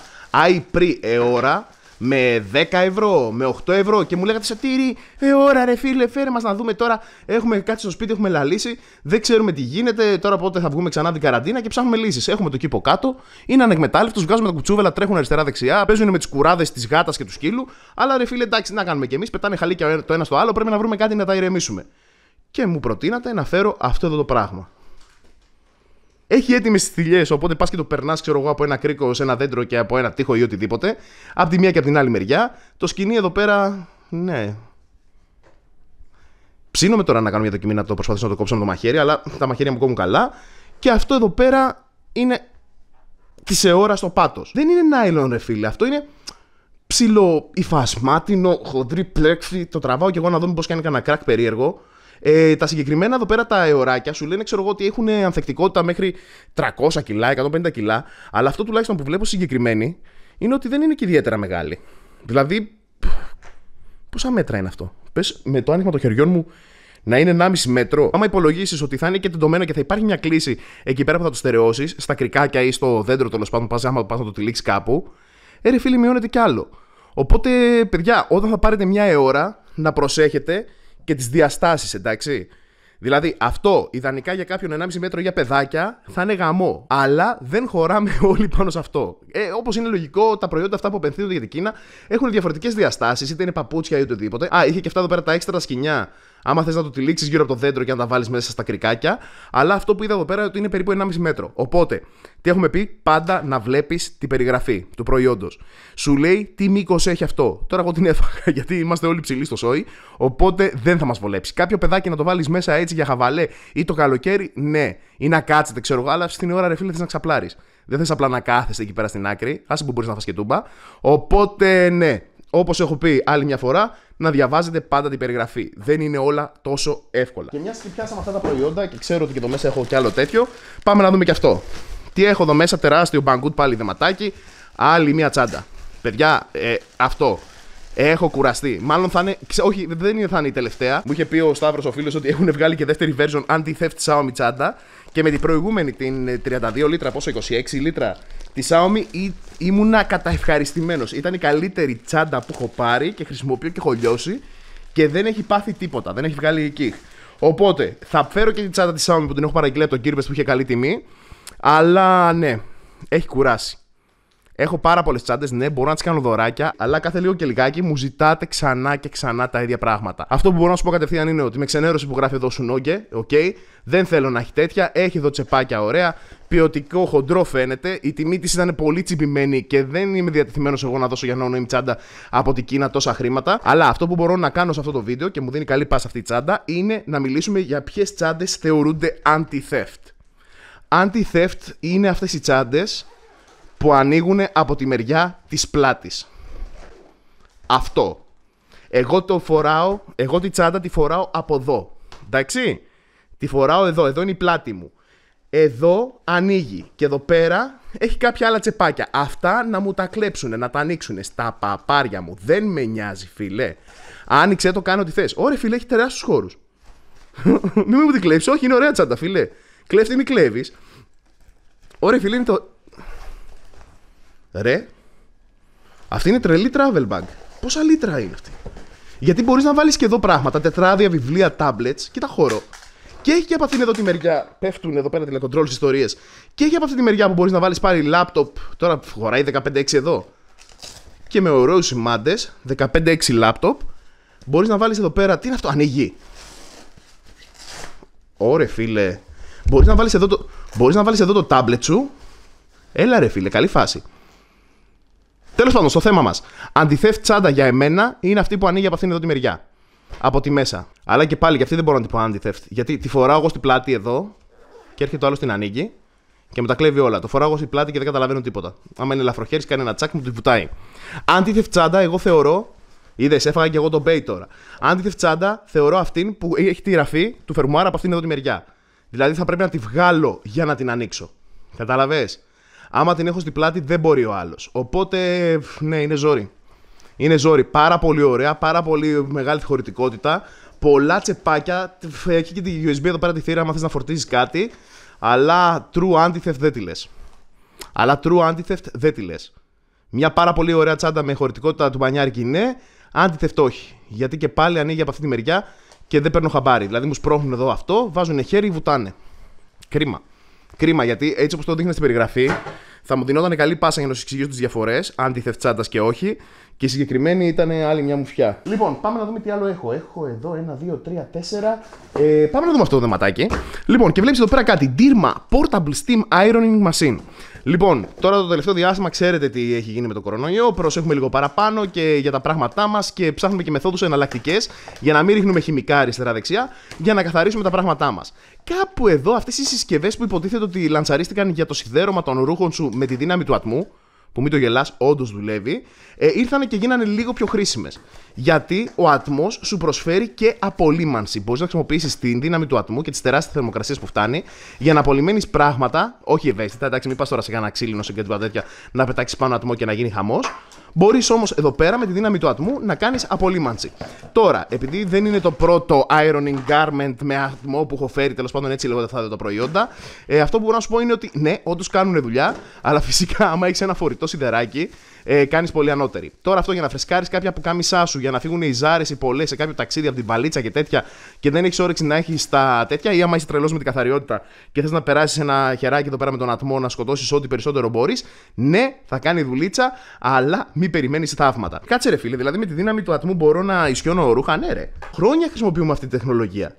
ε, ώρα με 10 ευρώ, με 8 ευρώ και μου λέγατε σατήρι, ε ώρα ρε φίλε φέρε μας να δούμε τώρα έχουμε κάτι στο σπίτι, έχουμε λαλήσει δεν ξέρουμε τι γίνεται, τώρα πότε θα βγούμε ξανά την καραντίνα και ψάχνουμε λύσεις. έχουμε το κήπο κάτω είναι ανεκμετάλλευτος, βγάζουμε τα κουτσούβελα, τρέχουν αριστερά δεξιά, παίζουν με τις κουράδες της γάτας και του σκύλου αλλά ρε φίλε εντάξει να κάνουμε κι εμείς, πετάνε χαλίκια το ένα στο άλλο, πρέπει να βρούμε κάτι να τα ηρεμήσουμε και μου προτείνατε να φέρω αυτό εδώ το πράγμα έχει έτοιμες θηλιές, οπότε πας και το περνάς, ξέρω εγώ, από ένα κρίκο σε ένα δέντρο και από ένα τείχο ή οτιδήποτε. Από τη μία και από την άλλη μεριά. Το σκηνή εδώ πέρα. Ναι. Ψήνομαι τώρα να κάνω μια δοκιμή να το προσπαθήσω να το κόψω με το μαχαίρι, αλλά τα μαχαίρια μου κόβουν καλά. Και αυτό εδώ πέρα είναι της αιώρας στο πάτος. Δεν είναι nylon ρε φίλε. Αυτό είναι ψιλοϊφασμάτινο, υφασμάτινο, χοντρή πλέξη. Το τραβάω και εγώ να δω πώ κάνει κανένα crack περίεργο. Ε, τα συγκεκριμένα εδώ πέρα τα αιωράκια σου λένε, ξέρω εγώ, ότι έχουν ανθεκτικότητα μέχρι 300 κιλά, 150 κιλά. Αλλά αυτό τουλάχιστον που βλέπω συγκεκριμένη είναι ότι δεν είναι και ιδιαίτερα μεγάλη. Δηλαδή, πόσα μέτρα είναι αυτό. Πες με το άνοιγμα των χεριών μου να είναι 1,5 μέτρο. Άμα υπολογίσεις ότι θα είναι και τεντωμένο και θα υπάρχει μια κλίση εκεί πέρα που θα το στερεώσεις, στα κρικάκια ή στο δέντρο τέλος πάντων, πας άμα πας να το τυλίξεις κάπου, Έρε ε, φίλοι, μειώνεται κι άλλο. Οπότε, παιδιά, όταν θα πάρετε μια ώρα να προσέχετε και τις διαστάσεις, εντάξει. Δηλαδή, αυτό ιδανικά για κάποιον 1,5 μέτρο για παιδάκια θα είναι γαμό. Αλλά δεν χωράμε *laughs* όλοι πάνω σε αυτό. Ε, Όπως είναι λογικό, τα προϊόντα αυτά που απευθύνονται για την Κίνα έχουν διαφορετικές διαστάσεις, είτε είναι παπούτσια ή οτιδήποτε. Α, είχε και αυτά εδώ πέρα τα έξτρα σκηνιά Άμα θες να το τυλίξεις γύρω από το δέντρο και να τα βάλεις μέσα στα κρυκάκια. Αλλά αυτό που είδα εδώ πέρα είναι περίπου 1,5 μέτρο. Οπότε, τι έχουμε πει, πάντα να βλέπεις την περιγραφή του προϊόντος. Σου λέει τι μήκος έχει αυτό. Τώρα εγώ την έφαγα *laughs* γιατί είμαστε όλοι ψηλοί στο σόι. Οπότε δεν θα μας βολέψει. Κάποιο παιδάκι να το βάλεις μέσα έτσι για χαβαλέ ή το καλοκαίρι, ναι. Ή να κάτσετε, ξέρω εγώ, αλλά στην ώρα ρε φίλε θες να ξαπλάρεις. Δεν θες απλά να κάθεσαι εκεί πέρα στην άκρη. Άσε που μπορείς να φας και Οπότε ναι, Όπως έχω πει άλλη μια φορά, να διαβάζετε πάντα την περιγραφή. Δεν είναι όλα τόσο εύκολα. Και μιας και πιάσαμε αυτά τα προϊόντα και ξέρω ότι και εδώ μέσα έχω κι άλλο τέτοιο, πάμε να δούμε κι αυτό. Τι έχω εδώ μέσα, τεράστιο μπαγκούτ πάλι δεματάκι, άλλη μια τσάντα. Παιδιά, ε, αυτό. Έχω κουραστεί. Μάλλον θα είναι. Ξε, όχι, δεν είναι, θα είναι η τελευταία. Μου είχε πει ο Σταύρος ο φίλος ότι έχουν βγάλει και δεύτερη version anti-theft Xiaomi τσάντα. Και με την προηγούμενη, την 32 ε, λίτρα, πόσο 26 λίτρα, Τη Xiaomi ή, ήμουνα καταευχαριστημένος. Ήταν καλύτερη τσάντα που έχω πάρει και χρησιμοποιώ και έχω λιώσει και δεν έχει πάθει τίποτα, δεν έχει βγάλει εκεί. Οπότε θα φέρω και την τσάντα της Xiaomi που την έχω παραγγείλει από τον που είχε καλή τιμή. Αλλά ναι, έχει κουράσει. Έχω πάρα πολλές τσάντες, ναι, μπορώ να τις κάνω δωράκια, αλλά κάθε λίγο και λιγάκι μου ζητάτε ξανά και ξανά τα ίδια πράγματα. Αυτό που μπορώ να σου πω κατευθείαν είναι ότι με ξενέρωσε που γράφει εδώ σου νόγκε, οκ. Okay. Δεν θέλω να έχει τέτοια. Έχει εδώ τσεπάκια ωραία. Ποιοτικό, χοντρό φαίνεται. Η τιμή της ήταν πολύ τσιμπημένη και δεν είμαι διατεθειμένος εγώ να δώσω για να ή τσάντα από την Κίνα τόσα χρήματα. Αλλά αυτό που μπορώ να κάνω σε αυτό το βίντεο και μου δίνει καλή πα αυτή η τσάντα είναι να μιλήσουμε για ποιες τσάντες θεωρούνται anti-theft. theft είναι αυτές οι τσάντες που ανοίγουν από τη μεριά της πλάτης. Αυτό. Εγώ το φοράω, εγώ τη τσάντα τη φοράω από εδώ. Εντάξει. Τη φοράω εδώ, εδώ είναι η πλάτη μου. Εδώ ανοίγει και εδώ πέρα έχει κάποια άλλα τσεπάκια. Αυτά να μου τα κλέψουνε, να τα ανοίξουνε στα παπάρια μου. Δεν με νοιάζει, φίλε. Άνοιξε το, κάνω τι θες. Ωραία, φίλε, έχει τεράστιους χώρους. *laughs* μην μου την κλέψεις. Όχι, είναι ωραία τσάντα, φίλε. Κλέφτη, μην κλέβεις. Ωραία, φίλε, είναι το, Ρε, αυτή είναι τρελή travel bag. Πόσα λίτρα είναι αυτή. Γιατί μπορείς να βάλεις και εδώ πράγματα, τετράδια, βιβλία, tablets και τα χώρο. Και έχει και από αυτήν εδώ τη μεριά, πέφτουν εδώ πέρα τηλεκοντρόλ ιστορίες. Και έχει από αυτήν τη μεριά που μπορείς να βάλεις πάλι λάπτοπ. Τώρα χωράει 15-6 εδώ. Και με ωραίους σημάντε, 15-6 λάπτοπ, μπορείς να βάλεις εδώ πέρα. Τι είναι αυτό, ανοίγει. Ωρε φίλε. Μπορείς να βάλεις εδώ, το... Μπορείς να βάλεις εδώ το τάμπλετ σου. Έλα ρε φίλε, καλή φάση. Τέλος πάντων, στο θέμα μας. Αντιθέφ τσάντα για εμένα είναι αυτή που ανοίγει από αυτήν εδώ τη μεριά. Από τη μέσα. Αλλά και πάλι, και αυτή δεν μπορώ να την πω αντιθέφ. Γιατί τη φοράω εγώ στην πλάτη εδώ και έρχεται ο άλλος την ανοίγει και με τα κλέβει όλα. Το φοράω εγώ στην πλάτη και δεν καταλαβαίνω τίποτα. Άμα είναι ελαφροχέρι, κάνει ένα τσάκ μου, τη βουτάει. Αντιθέφ τσάντα, εγώ θεωρώ. Είδες, έφαγα και εγώ τον Μπέι τώρα. Αντιθέφ τσάντα, θεωρώ αυτήν που έχει τη γραφή του φερμουάρα από αυτήν εδώ τη μεριά. Δηλαδή θα πρέπει να τη βγάλω για να την ανοίξω. Κατάλαβε. Άμα την έχω στην πλάτη, δεν μπορεί ο άλλος. Οπότε, ναι, είναι ζόρι. Είναι ζόρι. Πάρα πολύ ωραία, πάρα πολύ μεγάλη χωρητικότητα. Πολλά τσεπάκια. Έχει και τη USB εδώ πέρα τη θύρα, άμα θες να φορτίζεις κάτι. Αλλά true anti δεν τη λες. Αλλά true anti δεν τη λες. Μια πάρα πολύ ωραία τσάντα με χωρητικότητα του μπανιάρικη ναι, anti όχι. Γιατί και πάλι ανοίγει από αυτή τη μεριά και δεν παίρνω χαμπάρι. Δηλαδή μου σπρώχνουν εδώ αυτό, βάζουν χέρι, βουτάνε. Κρίμα. Κρίμα γιατί έτσι όπως το δείχνει στην περιγραφή, θα μου δινόταν καλή πάσα για να σου εξηγήσω τις διαφορές, αν τη και όχι. Και συγκεκριμένη ήταν άλλη μια μουφιά. Λοιπόν, πάμε να δούμε τι άλλο έχω. Έχω εδώ ένα, δύο, τρία, τέσσερα. Ε, πάμε να δούμε αυτό το δεματάκι. Λοιπόν, και βλέπεις εδώ πέρα κάτι. Dirma Portable Steam Ironing Machine. Λοιπόν, τώρα το τελευταίο διάστημα ξέρετε τι έχει γίνει με το κορονοϊό. Προσέχουμε λίγο παραπάνω και για τα πράγματά μας και ψάχνουμε και μεθόδους εναλλακτικές για να μην ρίχνουμε χημικά αριστερά-δεξιά για να καθαρίσουμε τα πράγματά μας. Κάπου εδώ αυτές οι συσκευές που υποτίθεται ότι λανσαρίστηκαν για το σιδέρωμα των ρούχων σου με τη δύναμη του ατμού, που μην το γελάς, όντως δουλεύει ε, ήρθαν και γίνανε λίγο πιο χρήσιμες. Γιατί ο ατμός σου προσφέρει και απολύμανση. Μπορείς να χρησιμοποιήσεις την δύναμη του ατμού και τις τεράστιες θερμοκρασίες που φτάνει για να απολυμμένεις πράγματα, όχι ευαίσθητα, εντάξει, μην πας τώρα σε κανένα ξύλινο σε κάτι τέτοια να πετάξεις πάνω ατμό και να γίνει χαμός. Μπορείς όμως εδώ πέρα με τη δύναμη του ατμού να κάνεις απολύμανση. Τώρα, επειδή δεν είναι το πρώτο ironing garment με ατμό που έχω φέρει τέλος πάντων έτσι λέγονται αυτά τα προϊόντα, ε, αυτό που μπορώ να σου πω είναι ότι ναι, όντως κάνουν δουλειά, αλλά φυσικά άμα έχεις ένα φορητό σιδεράκι ε, κάνεις πολύ ανώτερη. Τώρα αυτό για να φρεσκάρεις κάποια που κάμισά σου, για να φύγουν οι ζάρες, ή πολλές σε κάποιο ταξίδι από την παλίτσα και τέτοια και δεν έχεις όρεξη να έχεις τα τέτοια, ή άμα είσαι τρελός με την καθαριότητα και θες να περάσεις ένα χεράκι εδώ πέρα με τον ατμό να σκοτώσεις ό,τι περισσότερο μπορείς, ναι, θα κάνει δουλίτσα, αλλά μην περιμένεις θαύματα. Κάτσε ρε φίλε, δηλαδή με τη δύναμη του ατμού μπορώ να ισιώνω ρούχα, ναι, ρε. Χρόνια χρησιμοποιούμε αυτή τη τεχνολογία.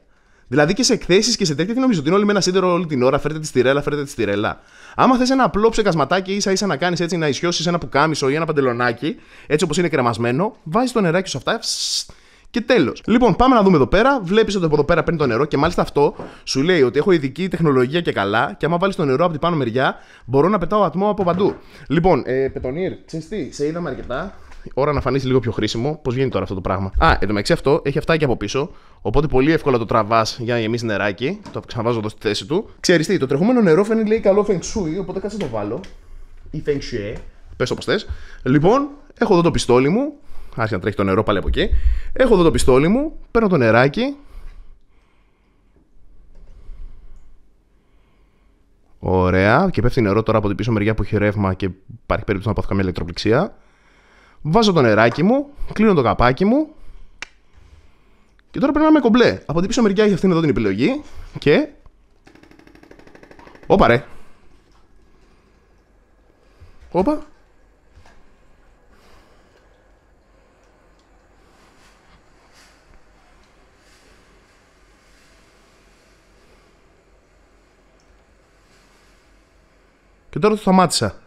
Δηλαδή και σε εκθέσεις και σε τέτοια, τι νομίζω ότι είναι όλοι με ένα σίδερο όλη την ώρα, φέρετε τη στηρέλα, φέρετε τη στηρέλα. Άμα θες ένα απλό ψεκασματάκι, ίσα ίσα να κάνεις έτσι, να ισιώσεις ένα πουκάμισο ή ένα παντελονάκι, έτσι όπως είναι κρεμασμένο, βάζεις το νεράκι σου αυτά, και τέλος. Λοιπόν, πάμε να δούμε εδώ πέρα. Βλέπεις ότι από εδώ πέρα παίρνει το νερό και μάλιστα αυτό σου λέει ότι έχω ειδική τεχνολογία και καλά. Και άμα βάλεις το νερό από την πάνω μεριά, μπορώ να πετάω ατμό από παντού. Λοιπόν, ε, Πετονίρ, ξέρεις τι, σε είδαμε αρκετά ώρα να φανείς λίγο πιο χρήσιμο. Πώς βγαίνει τώρα αυτό το πράγμα. Α, μεταξύ αυτό έχει αυτά και από πίσω. Οπότε πολύ εύκολα το τραβάς για να γεμίσει νεράκι. Το ξαναβάζω εδώ στη θέση του. Ξέρεις τι, το τρεχούμενο νερό φαίνεται λέει καλό feng shui, οπότε κάτσε το βάλω. Ή feng shui. Ε. Πες όπως θες. Λοιπόν, έχω εδώ το πιστόλι μου. Άρχισε να τρέχει το νερό πάλι από εκεί. Έχω εδώ το πιστόλι μου. Παίρνω το νεράκι. Ωραία. Και πέφτει νερό τώρα από την πίσω μεριά που έχει ρεύμα και υπάρχει περίπτωση να πάθω καμία ηλεκτροπληξία. Βάζω το νεράκι μου, κλείνω το καπάκι μου. Και τώρα πρέπει να είμαι κομπλέ. Από την πίσω μεριά έχει αυτήν εδώ την επιλογή. Και. Ωπα ρε. Όπα. Και τώρα το σταμάτησα.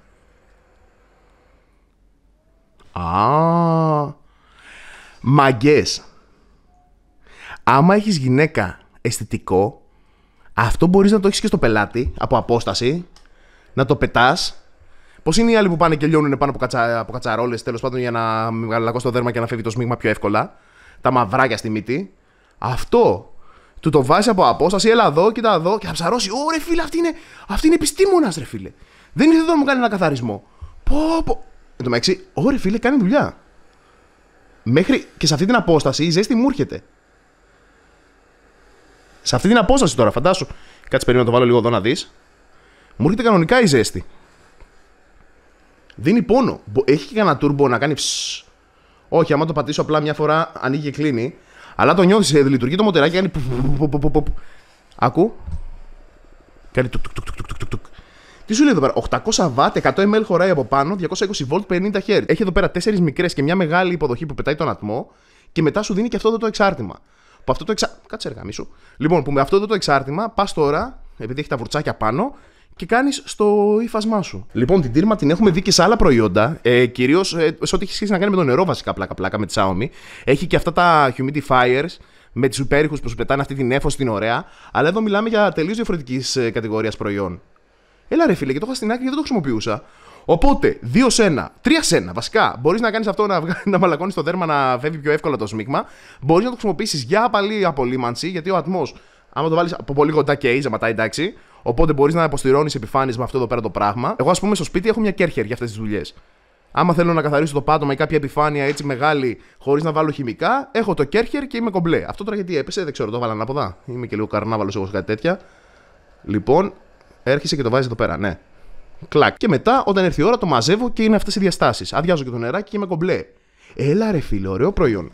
Α, Μαγκές. Άμα έχεις γυναίκα αισθητικό, αυτό μπορείς να το έχεις και στο πελάτη, από απόσταση, να το πετάς. Πώς είναι οι άλλοι που πάνε και λιώνουν πάνω από, κατσα, από κατσαρόλες, τέλος πάντων, για να μεγαλακώσει το δέρμα και να φεύγει το σμίγμα πιο εύκολα. Τα μαυράκια στη μύτη. Αυτό του το βάζει από απόσταση, έλα εδώ, κοίτα εδώ και θα ψαρώσει. Ωρε φίλε, αυτή είναι, αυτή είναι επιστήμονας, ρε φίλε. Δεν ήρθε εδώ να μου κάνει ένα καθαρισμό. Πω, πω. Εν φίλε, κάνει δουλειά. Μέχρι και σε αυτή την απόσταση η ζέστη μου έρχεται. Σε αυτή την απόσταση τώρα, φαντάσου. Κάτσε περίμενα να το βάλω λίγο εδώ να δεις. Μου έρχεται κανονικά η ζέστη. Δίνει πόνο. Έχει και κανένα τούρμπο να κάνει ψ. Όχι, άμα το πατήσω απλά μια φορά ανοίγει και κλείνει. Αλλά το νιώθει, λειτουργεί το μοτεράκι, κάνει. Ακού. Κάνει τι σου λέει εδώ πέρα, 800 W, 100 ml χωράει από πάνω, 220 V, 50 Hz. Έχει εδώ πέρα 4 μικρές και μια μεγάλη υποδοχή που πετάει τον ατμό και μετά σου δίνει και αυτό εδώ το εξάρτημα. Που αυτό το εξάρτημα. Κάτσε έργα, σου. Λοιπόν, που με αυτό εδώ το εξάρτημα πας τώρα, επειδή έχει τα βουρτσάκια πάνω, και κάνεις στο ύφασμά σου. Λοιπόν, την τύρμα την έχουμε δει και σε άλλα προϊόντα. Ε, Κυρίως ε, σε ό,τι έχει σχέση να κάνει με το νερό, βασικά πλάκα-πλάκα με τη Xiaomi. Έχει και αυτά τα humidifiers με του υπέρηχους που σου πετάνε αυτή την έφωση την ωραία. Αλλά εδώ μιλάμε για τελείως διαφορετικής ε, κατηγορίας προϊόν. Έλα ρε φίλε, και το είχα στην άκρη και δεν το χρησιμοποιούσα. Οπότε, δύο σένα, τρία σένα βασικά. Μπορείς να κάνεις αυτό να, *laughs* να μαλακώνεις το δέρμα να φεύγει πιο εύκολα το σμίγμα. Μπορείς να το χρησιμοποιήσεις για απαλή απολύμανση, γιατί ο ατμός, άμα το βάλεις από πολύ κοντά και ζαματάει εντάξει. Οπότε μπορείς να αποστηρώνει επιφάνειε με αυτό εδώ πέρα το πράγμα. Εγώ, ας πούμε, στο σπίτι έχω μια κέρχερ για αυτές τις δουλειές. Άμα θέλω να καθαρίσω το πάτωμα ή κάποια επιφάνεια έτσι μεγάλη, χωρίς να βάλω χημικά, έχω το κέρχερ και είμαι κομπλέ. Αυτό τώρα γιατί έπεσε, δεν ξέρω, το βάλανε ανάποδα. Είμαι και λίγο καρνάβαλος εγώ κάτι τέτοια. Λοιπόν, Έρχεσαι και το βάζεις εδώ πέρα, ναι. Κλακ. Και μετά, όταν έρθει η ώρα, το μαζεύω και είναι αυτές οι διαστάσεις. Αδειάζω και το νεράκι και είμαι κομπλέ. Έλα ρε φίλε, ωραίο προϊόν.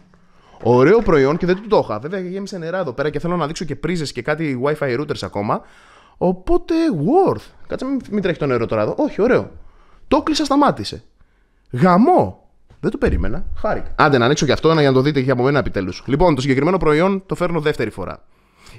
Ωραίο προϊόν και δεν του το είχα. Βέβαια γέμισε νερά εδώ πέρα και θέλω να δείξω και πρίζες και κάτι WiFi routers ακόμα. Οπότε worth. Κάτσε μην, μην τρέχει το νερό τώρα εδώ. Όχι, ωραίο. Το κλείσα, σταμάτησε. Γαμό. Δεν το περίμενα. Χάρηκα. Άντε να ανοίξω και αυτό για να το δείτε και από μένα επιτέλους. Λοιπόν, το συγκεκριμένο προϊόν το φέρνω δεύτερη φορά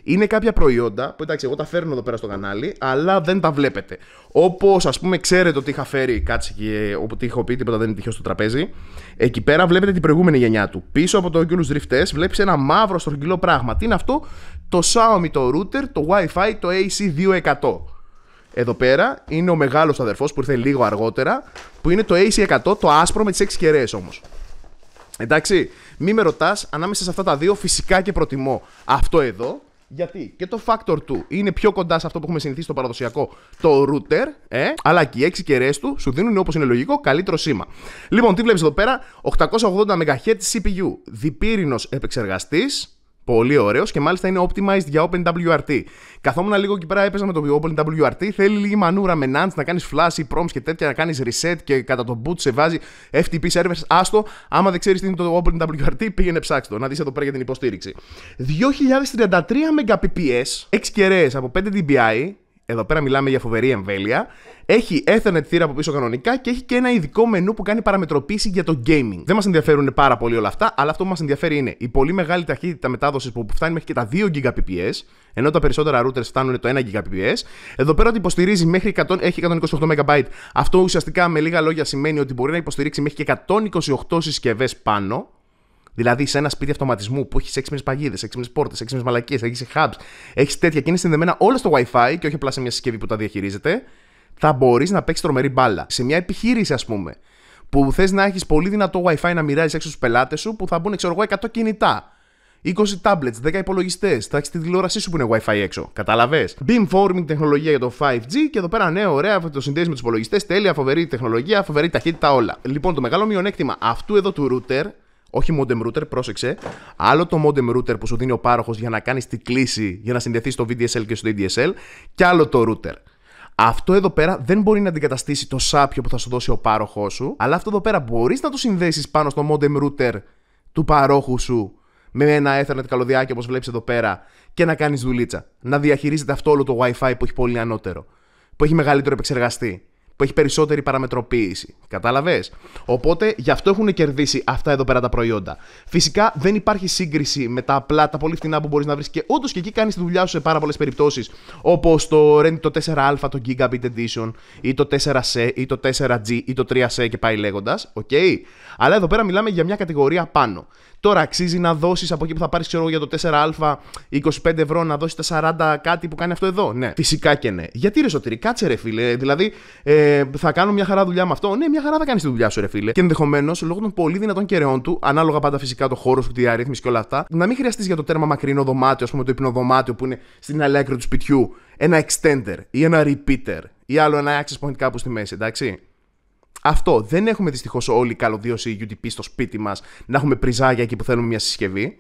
είναι κάποια προϊόντα που εντάξει, εγώ τα φέρνω εδώ πέρα στο κανάλι, αλλά δεν τα βλέπετε. Όπως ας πούμε, ξέρετε ότι είχα φέρει κάτσε και όπου το είχα πει, τίποτα δεν είναι τυχαίο στο τραπέζι. Εκεί πέρα βλέπετε την προηγούμενη γενιά του. Πίσω από το Oculus Rift S βλέπεις ένα μαύρο στρογγυλό πράγμα. Τι είναι αυτό, το Xiaomi το router, το Wi-Fi, το AC200. Εδώ πέρα είναι ο μεγάλος αδερφός που ήρθε λίγο αργότερα, που είναι το AC100, το άσπρο με τις 6 κεραίες όμως. Εντάξει, μη με ρωτάς, ανάμεσα σε αυτά τα δύο φυσικά και προτιμώ αυτό εδώ γιατί και το factor του είναι πιο κοντά σε αυτό που έχουμε συνηθίσει στο παραδοσιακό, το router, ε, αλλά και οι έξι κεραίες του σου δίνουν όπως είναι λογικό καλύτερο σήμα. Λοιπόν, τι βλέπεις εδώ πέρα, 880 MHz CPU, διπύρινος επεξεργαστής, Πολύ ωραίος και μάλιστα είναι optimized για OpenWRT. Καθόμουν λίγο εκεί πέρα, έπαιζα με το OpenWRT. Θέλει λίγη μανούρα με nants να κάνεις flash ή prompts και τέτοια, να κάνεις reset και κατά το boot σε βάζει FTP servers. Άστο, άμα δεν ξέρεις τι είναι το OpenWRT, πήγαινε ψάξτε το, να δεις εδώ πέρα για την υποστήριξη. 2033 Mbps, 6 κεραίες από 5 dBi, εδώ πέρα μιλάμε για φοβερή εμβέλεια. Έχει Ethernet θύρα από πίσω κανονικά και έχει και ένα ειδικό μενού που κάνει παραμετροποίηση για το gaming. Δεν μας ενδιαφέρουν πάρα πολύ όλα αυτά, αλλά αυτό που μας ενδιαφέρει είναι η πολύ μεγάλη ταχύτητα μετάδοσης που φτάνει μέχρι και τα 2 Gbps, ενώ τα περισσότερα routers φτάνουν το 1 Gbps. Εδώ πέρα ότι υποστηρίζει μέχρι 100, έχει 128 MB. Αυτό ουσιαστικά με λίγα λόγια σημαίνει ότι μπορεί να υποστηρίξει μέχρι και 128 συσκευές πάνω. Δηλαδή, σε ένα σπίτι αυτοματισμού που έχεις έξυπνες παγίδες, έξυπνες πόρτες, έξυπνες μαλακίες, έχεις hubs, έχεις τέτοια και είναι συνδεμένα όλα στο WiFi και όχι απλά σε μια συσκευή που τα διαχειρίζεται, θα μπορείς να παίξεις τρομερή μπάλα. Σε μια επιχείρηση, ας πούμε, που θες να έχεις πολύ δυνατό WiFi να μοιράζεις έξω στους πελάτες σου, που θα μπουν, ξέρω εγώ, 100 κινητά. 20 tablets, 10 υπολογιστές, θα έχεις τη τηλεόρασή σου που είναι WiFi έξω. Καταλαβέ. Beamforming τεχνολογία για το 5G και εδώ πέρα, ναι, ωραία, το συνδέεις με τους υπολογιστές, τέλεια, φοβερή τεχνολογία, φοβερή ταχύτητα όλα. Λοιπόν, το μεγάλο μειονέκτημα αυτού εδώ του router όχι modem router, πρόσεξε. Άλλο το modem router που σου δίνει ο πάροχος για να κάνεις τη κλίση για να συνδεθεί στο VDSL και στο ADSL. Και άλλο το router. Αυτό εδώ πέρα δεν μπορεί να αντικαταστήσει το σάπιο που θα σου δώσει ο πάροχός σου, αλλά αυτό εδώ πέρα μπορείς να το συνδέσεις πάνω στο modem router του παρόχου σου με ένα Ethernet καλωδιάκι όπως βλέπεις εδώ πέρα και να κάνεις δουλίτσα. Να διαχειρίζεται αυτό όλο το WiFi που έχει πολύ ανώτερο, που έχει μεγαλύτερο επεξεργαστή που έχει περισσότερη παραμετροποίηση. Κατάλαβες. Οπότε γι' αυτό έχουν κερδίσει αυτά εδώ πέρα τα προϊόντα. Φυσικά δεν υπάρχει σύγκριση με τα απλά, τα πολύ φθηνά που μπορείς να βρεις και όντως και εκεί κάνεις τη δουλειά σου σε πάρα πολλές περιπτώσεις. Όπως το το 4α, το Gigabit Edition, ή το 4C, ή το 4G, ή το 3C και πάει λέγοντας. Οκ. Okay. Αλλά εδώ πέρα μιλάμε για μια κατηγορία πάνω. Τώρα αξίζει να δώσεις από εκεί που θα πάρεις, ξέρω για το 4α 25 ευρώ, να δώσεις τα 40 κάτι που κάνει αυτό εδώ. Ναι, φυσικά και ναι. Γιατί ρε σωτήρι, κάτσε ρε φίλε. Δηλαδή, ε, θα κάνω μια χαρά δουλειά με αυτό. Ναι, μια χαρά θα κάνεις τη δουλειά σου, ρε φίλε. Και ενδεχομένως, λόγω των πολύ δυνατών κεραιών του, ανάλογα πάντα φυσικά το χώρο σου, τη αρρύθμιση και όλα αυτά, να μην χρειαστείς για το τέρμα μακρινό δωμάτιο, ας πούμε το υπνοδωμάτιο που είναι στην άλλη άκρη του σπιτιού, ένα extender ή ένα repeater ή άλλο ένα access point κάπου στη μέση, εντάξει. Αυτό. Δεν έχουμε δυστυχώς όλοι καλωδίωση UTP στο σπίτι μας να έχουμε πριζάγια εκεί που θέλουμε μια συσκευή.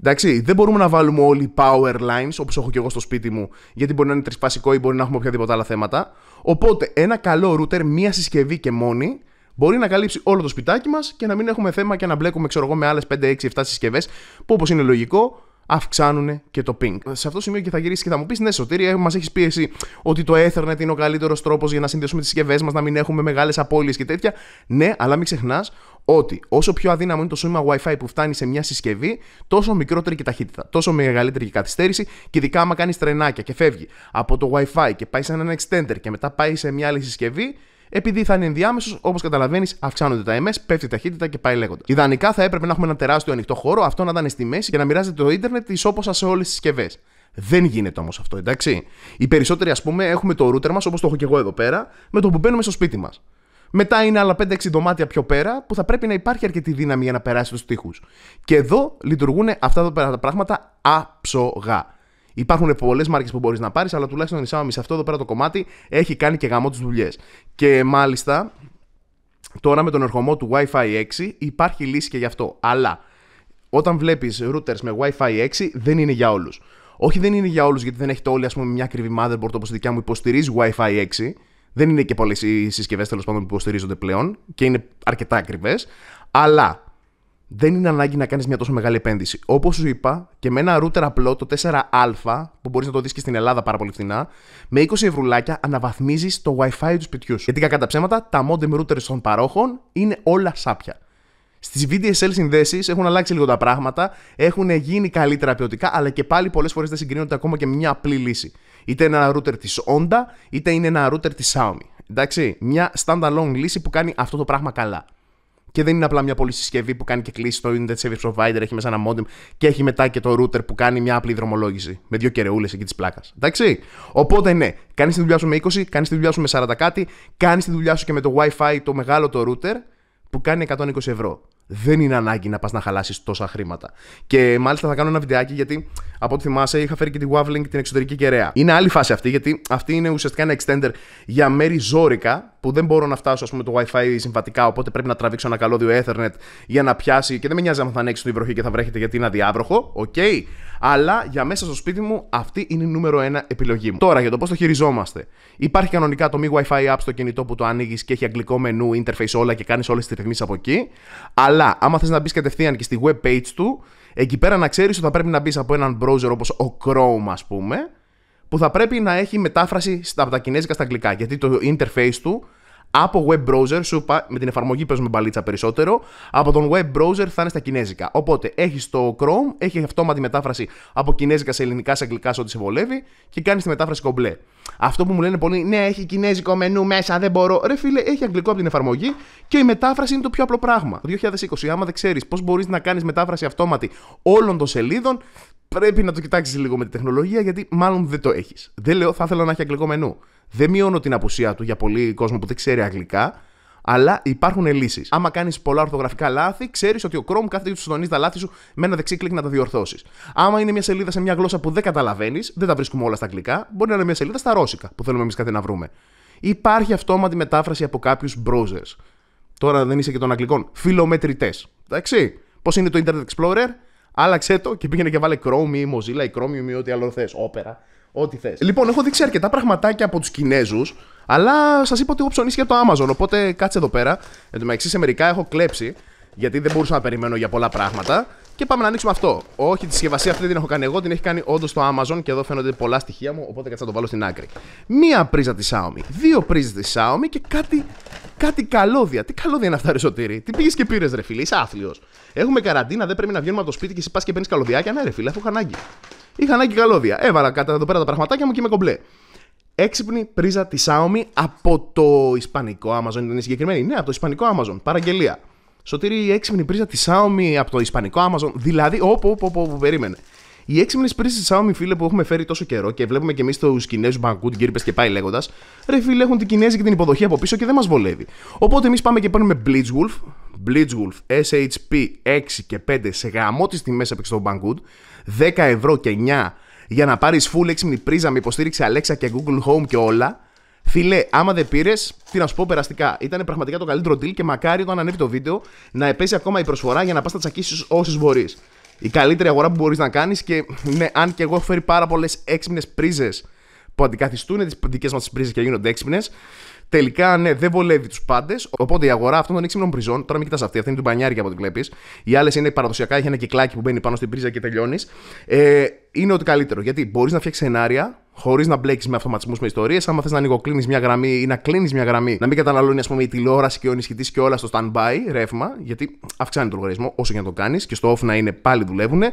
Εντάξει, δεν μπορούμε να βάλουμε όλοι power lines όπως έχω και εγώ στο σπίτι μου, γιατί μπορεί να είναι τρισπασικό ή μπορεί να έχουμε οποιαδήποτε άλλα θέματα. Οπότε, ένα καλό router, μία συσκευή και μόνη, μπορεί να καλύψει όλο το σπιτάκι μας και να μην έχουμε θέμα και να μπλέκουμε, ξέρω εγώ, με άλλες 5, 6, 7 συσκευές, που όπως είναι λογικό, αυξάνουν και το ping. Σε αυτό το σημείο και θα γυρίσεις και θα μου πεις: Ναι, Σωτήρια, ε, μας έχεις πει εσύ ότι το Ethernet είναι ο καλύτερος τρόπος για να συνδέσουμε τις συσκευές μας, να μην έχουμε μεγάλες απώλειες και τέτοια. Ναι, αλλά μην ξεχνάς ότι όσο πιο αδύναμο είναι το σήμα WiFi που φτάνει σε μια συσκευή, τόσο μικρότερη και ταχύτητα, τόσο μεγαλύτερη και καθυστέρηση, και ειδικά άμα κάνεις τρενάκια και φεύγει από το WiFi και πάει σε έναν extender και μετά πάει σε μια άλλη συσκευή, επειδή θα είναι ενδιάμεσος, όπως καταλαβαίνεις, αυξάνονται τα MS, πέφτει η ταχύτητα και πάει λέγοντα. Ιδανικά θα έπρεπε να έχουμε ένα τεράστιο ανοιχτό χώρο, αυτό να ήταν στη μέση και να μοιράζεται το ίντερνετ ισόποσα σε όλες τις συσκευές. Δεν γίνεται όμως αυτό, εντάξει. Οι περισσότεροι, ας πούμε, έχουμε το router μας, όπως το έχω και εγώ εδώ πέρα, με το που μπαίνουμε στο σπίτι μας. Μετά είναι άλλα 5-6 δωμάτια πιο πέρα που θα πρέπει να υπάρχει αρκετή δύναμη για να περάσει τους τοίχους. Και εδώ λειτουργούν αυτά εδώ πέρα τα πράγματα άψογα. Υπάρχουν πολλές μάρκες που μπορείς να πάρεις, αλλά τουλάχιστον η Xiaomi αυτό εδώ πέρα το κομμάτι έχει κάνει και γαμό τις δουλειές. Και μάλιστα τώρα με τον ερχομό του Wi-Fi 6 υπάρχει λύση και γι' αυτό. Αλλά όταν βλέπεις routers με Wi-Fi 6 δεν είναι για όλους. Όχι δεν είναι για όλους γιατί δεν έχετε όλοι ας πούμε, μια ακριβή motherboard όπως η δικιά μου υποστηρίζει Wi-Fi 6. Δεν είναι και πολλές οι συσκευές τέλος πάντων που υποστηρίζονται πλέον και είναι αρκετά ακριβές. Αλλά δεν είναι ανάγκη να κάνεις μια τόσο μεγάλη επένδυση. Όπως σου είπα, και με ένα router απλό, το 4α, που μπορείς να το δεις και στην Ελλάδα πάρα πολύ φθηνά, με 20 ευρουλάκια αναβαθμίζεις το WiFi του σπιτιού σου. Γιατί κακά τα ψέματα, τα modem routers των παρόχων είναι όλα σάπια. Στις VDSL συνδέσεις έχουν αλλάξει λίγο τα πράγματα, έχουν γίνει καλύτερα ποιοτικά, αλλά και πάλι πολλές φορές δεν συγκρίνονται ακόμα και με μια απλή λύση. Είτε είναι ένα router της Honda, είτε είναι ένα router της Xiaomi. Εντάξει, μια standalone λύση που κάνει αυτό το πράγμα καλά και δεν είναι απλά μια πολύ συσκευή που κάνει και κλείσει το Internet Service Provider, έχει μέσα ένα modem και έχει μετά και το router που κάνει μια απλή δρομολόγηση με δύο κερεούλε εκεί της πλάκας. Εντάξει. Οπότε ναι, κάνεις τη δουλειά σου με 20, κάνεις τη δουλειά σου με 40 κάτι, κάνεις τη δουλειά σου και με το WiFi το μεγάλο το router που κάνει 120 ευρώ δεν είναι ανάγκη να πας να χαλάσεις τόσα χρήματα. Και μάλιστα θα κάνω ένα βιντεάκι γιατί από ό,τι θυμάσαι είχα φέρει και τη Wavling την εξωτερική κεραία. Είναι άλλη φάση αυτή γιατί αυτή είναι ουσιαστικά ένα extender για μέρη ζώρικα που δεν μπορώ να φτάσω ας πούμε, το WiFi συμβατικά. Οπότε πρέπει να τραβήξω ένα καλώδιο Ethernet για να πιάσει. Και δεν με νοιάζει αν θα ανέξει την βροχή και θα βρέχεται γιατί είναι αδιάβροχο. Οκ. Okay. Αλλά για μέσα στο σπίτι μου αυτή είναι η νούμερο ένα επιλογή μου. Τώρα για το πώς το χειριζόμαστε. Υπάρχει κανονικά το μη WiFi app στο κινητό που το ανοίγεις και έχει αγγλικό μενού, interface όλα και κάνεις όλες τις ρυθμίσει από εκεί. Αλλά άμα θες να μπεις κατευθείαν και στη web page του, εκεί πέρα να ξέρεις ότι θα πρέπει να μπεις από έναν browser όπως ο Chrome, ας πούμε, που θα πρέπει να έχει μετάφραση από τα κινέζικα στα αγγλικά. Γιατί το interface του από web browser, σου με την εφαρμογή παίζουμε μπαλίτσα περισσότερο, από τον web browser θα είναι στα κινέζικα. Οπότε έχεις το Chrome, έχει αυτόματη μετάφραση από κινέζικα σε ελληνικά, σε αγγλικά, σε ό,τι σε βολεύει και κάνεις τη μετάφραση κομπλέ. Αυτό που μου λένε πολλοί, ναι, έχει κινέζικο μενού μέσα, δεν μπορώ. Ρε φίλε, έχει αγγλικό από την εφαρμογή και η μετάφραση είναι το πιο απλό πράγμα. 2020, άμα δεν ξέρεις πώς μπορείς να κάνεις μετάφραση αυτόματη όλων των σελίδων, πρέπει να το κοιτάξεις λίγο με τη τεχνολογία, γιατί μάλλον δεν το έχεις. Δεν λέω, θα ήθελα να έχει αγγλικό μενού. Δεν μειώνω την απουσία του για πολύ κόσμο που δεν ξέρει αγγλικά, αλλά υπάρχουν λύσεις. Άμα κάνεις πολλά ορθογραφικά λάθη, ξέρεις ότι ο Chrome κάθεται και σου συντονίζει τα λάθη σου με ένα δεξί κλικ να τα διορθώσεις. Άμα είναι μια σελίδα σε μια γλώσσα που δεν καταλαβαίνεις, δεν τα βρίσκουμε όλα στα αγγλικά, μπορεί να είναι μια σελίδα στα ρώσικα που θέλουμε εμείς κάτι να βρούμε. Υπάρχει αυτόματη μετάφραση από κάποιους browsers. Τώρα δεν είσαι και των αγγλικών. Φιλομετρητές. Εντάξει. Πώς είναι το Internet Explorer, άλλαξε το και πήγαινε και βάλε Chrome ή Mozilla ή Chromium ή ό,τι άλλο θες. Όπερα. Ό,τι θες. Λοιπόν, έχω δείξει αρκετά πραγματάκια από τους Κινέζους, αλλά σας είπα ότι έχω ψωνίσει για το Amazon. Οπότε κάτσε εδώ πέρα. Εν τω μεταξύ, σε μερικά έχω κλέψει, γιατί δεν μπορούσα να περιμένω για πολλά πράγματα. Και πάμε να ανοίξουμε αυτό. Όχι, τη συσκευασία αυτή δεν την έχω κάνει εγώ, την έχει κάνει όντως το Amazon και εδώ φαίνονται πολλά στοιχεία μου, οπότε κάτσε να το βάλω στην άκρη. Μία πρίζα της Xiaomi, δύο πρίζες της Xiaomi και κάτι, κάτι καλώδια. Τι καλώδια είναι αυτά, ρε Τι πήγες και πήρες, ρε φίλε, είσαι άθλιος. Έχουμε καραντίνα, δεν πρέπει να βγαίνουμε από το σπίτι και εσύ πας και παίρνεις καλωδιάκια. Ναι, ρε φίλε, έχω ανάγκη. Είχα ανάγκη καλώδια. Έβαλα κάτω εδώ πέρα τα πραγματάκια μου και είμαι κομπλέ. Έξυπνη πρίζα της Xiaomi από το Ισπανικό Amazon. Είναι συγκεκριμένη. Ναι, από το Ισπανικό Amazon. Παραγγελία. Σωτήρι η έξυπνη πρίζα της Xiaomi από το Ισπανικό Amazon. Δηλαδή, όπου, όπου, όπου, περίμενε. Οι έξυπνε πρίζε της Xiaomi, φίλε, που έχουμε φέρει τόσο καιρό και βλέπουμε και εμείς τους Κινέζους Μπαγκού, την και πάει λέγοντας, ρε φίλε, έχουν την Κινέζικη την υποδοχή από πίσω και δεν μας βολεύει. Οπότε εμείς πάμε και παίρνουμε Blitzwolf, Blitzwolf SHP 6 και 5 σε γαμό τις τιμές έπαιξε το Banggood. 10 ευρώ και 9 για να πάρεις full έξυπνη πρίζα με υποστήριξη Alexa και Google Home και όλα. Φίλε, άμα δεν πήρες, τι να σου πω περαστικά. Ήταν πραγματικά το καλύτερο deal και μακάρι όταν ανέβει το βίντεο να επέσει ακόμα η προσφορά για να πας τα τσακίσεις όσες μπορείς. Η καλύτερη αγορά που μπορείς να κάνεις και ναι, αν και εγώ έχω φέρει πάρα πολλές έξυπνες πρίζες που αντικαθιστούν τις δικές μας πρίζες και γίνονται έξυπνες. Τελικά, ναι, δεν βολεύει τους πάντες. Οπότε η αγορά αυτών των έξυπνων πριζών, τώρα μην κοιτάς αυτή, αυτή είναι την πανιάρια από ό,τι βλέπεις. Οι άλλες είναι παραδοσιακά, έχει ένα κυκλάκι που μπαίνει πάνω στην πρίζα και τελειώνεις. Ε, είναι ότι καλύτερο. Γιατί μπορείς να φτιάξεις σενάρια χωρίς να μπλέκεις με αυτοματισμούς με ιστορίες. Άμα θες να ανοιγοκλίνεις μια γραμμή ή να κλείνεις μια γραμμή, να μην καταναλώνεις ας πούμε, η τηλεόραση και ο ενισχυτής και όλα στο standby ρεύμα, γιατί αυξάνει το λογαριασμό όσο και να το κάνεις και στο off να είναι πάλι δουλεύουν. Ε,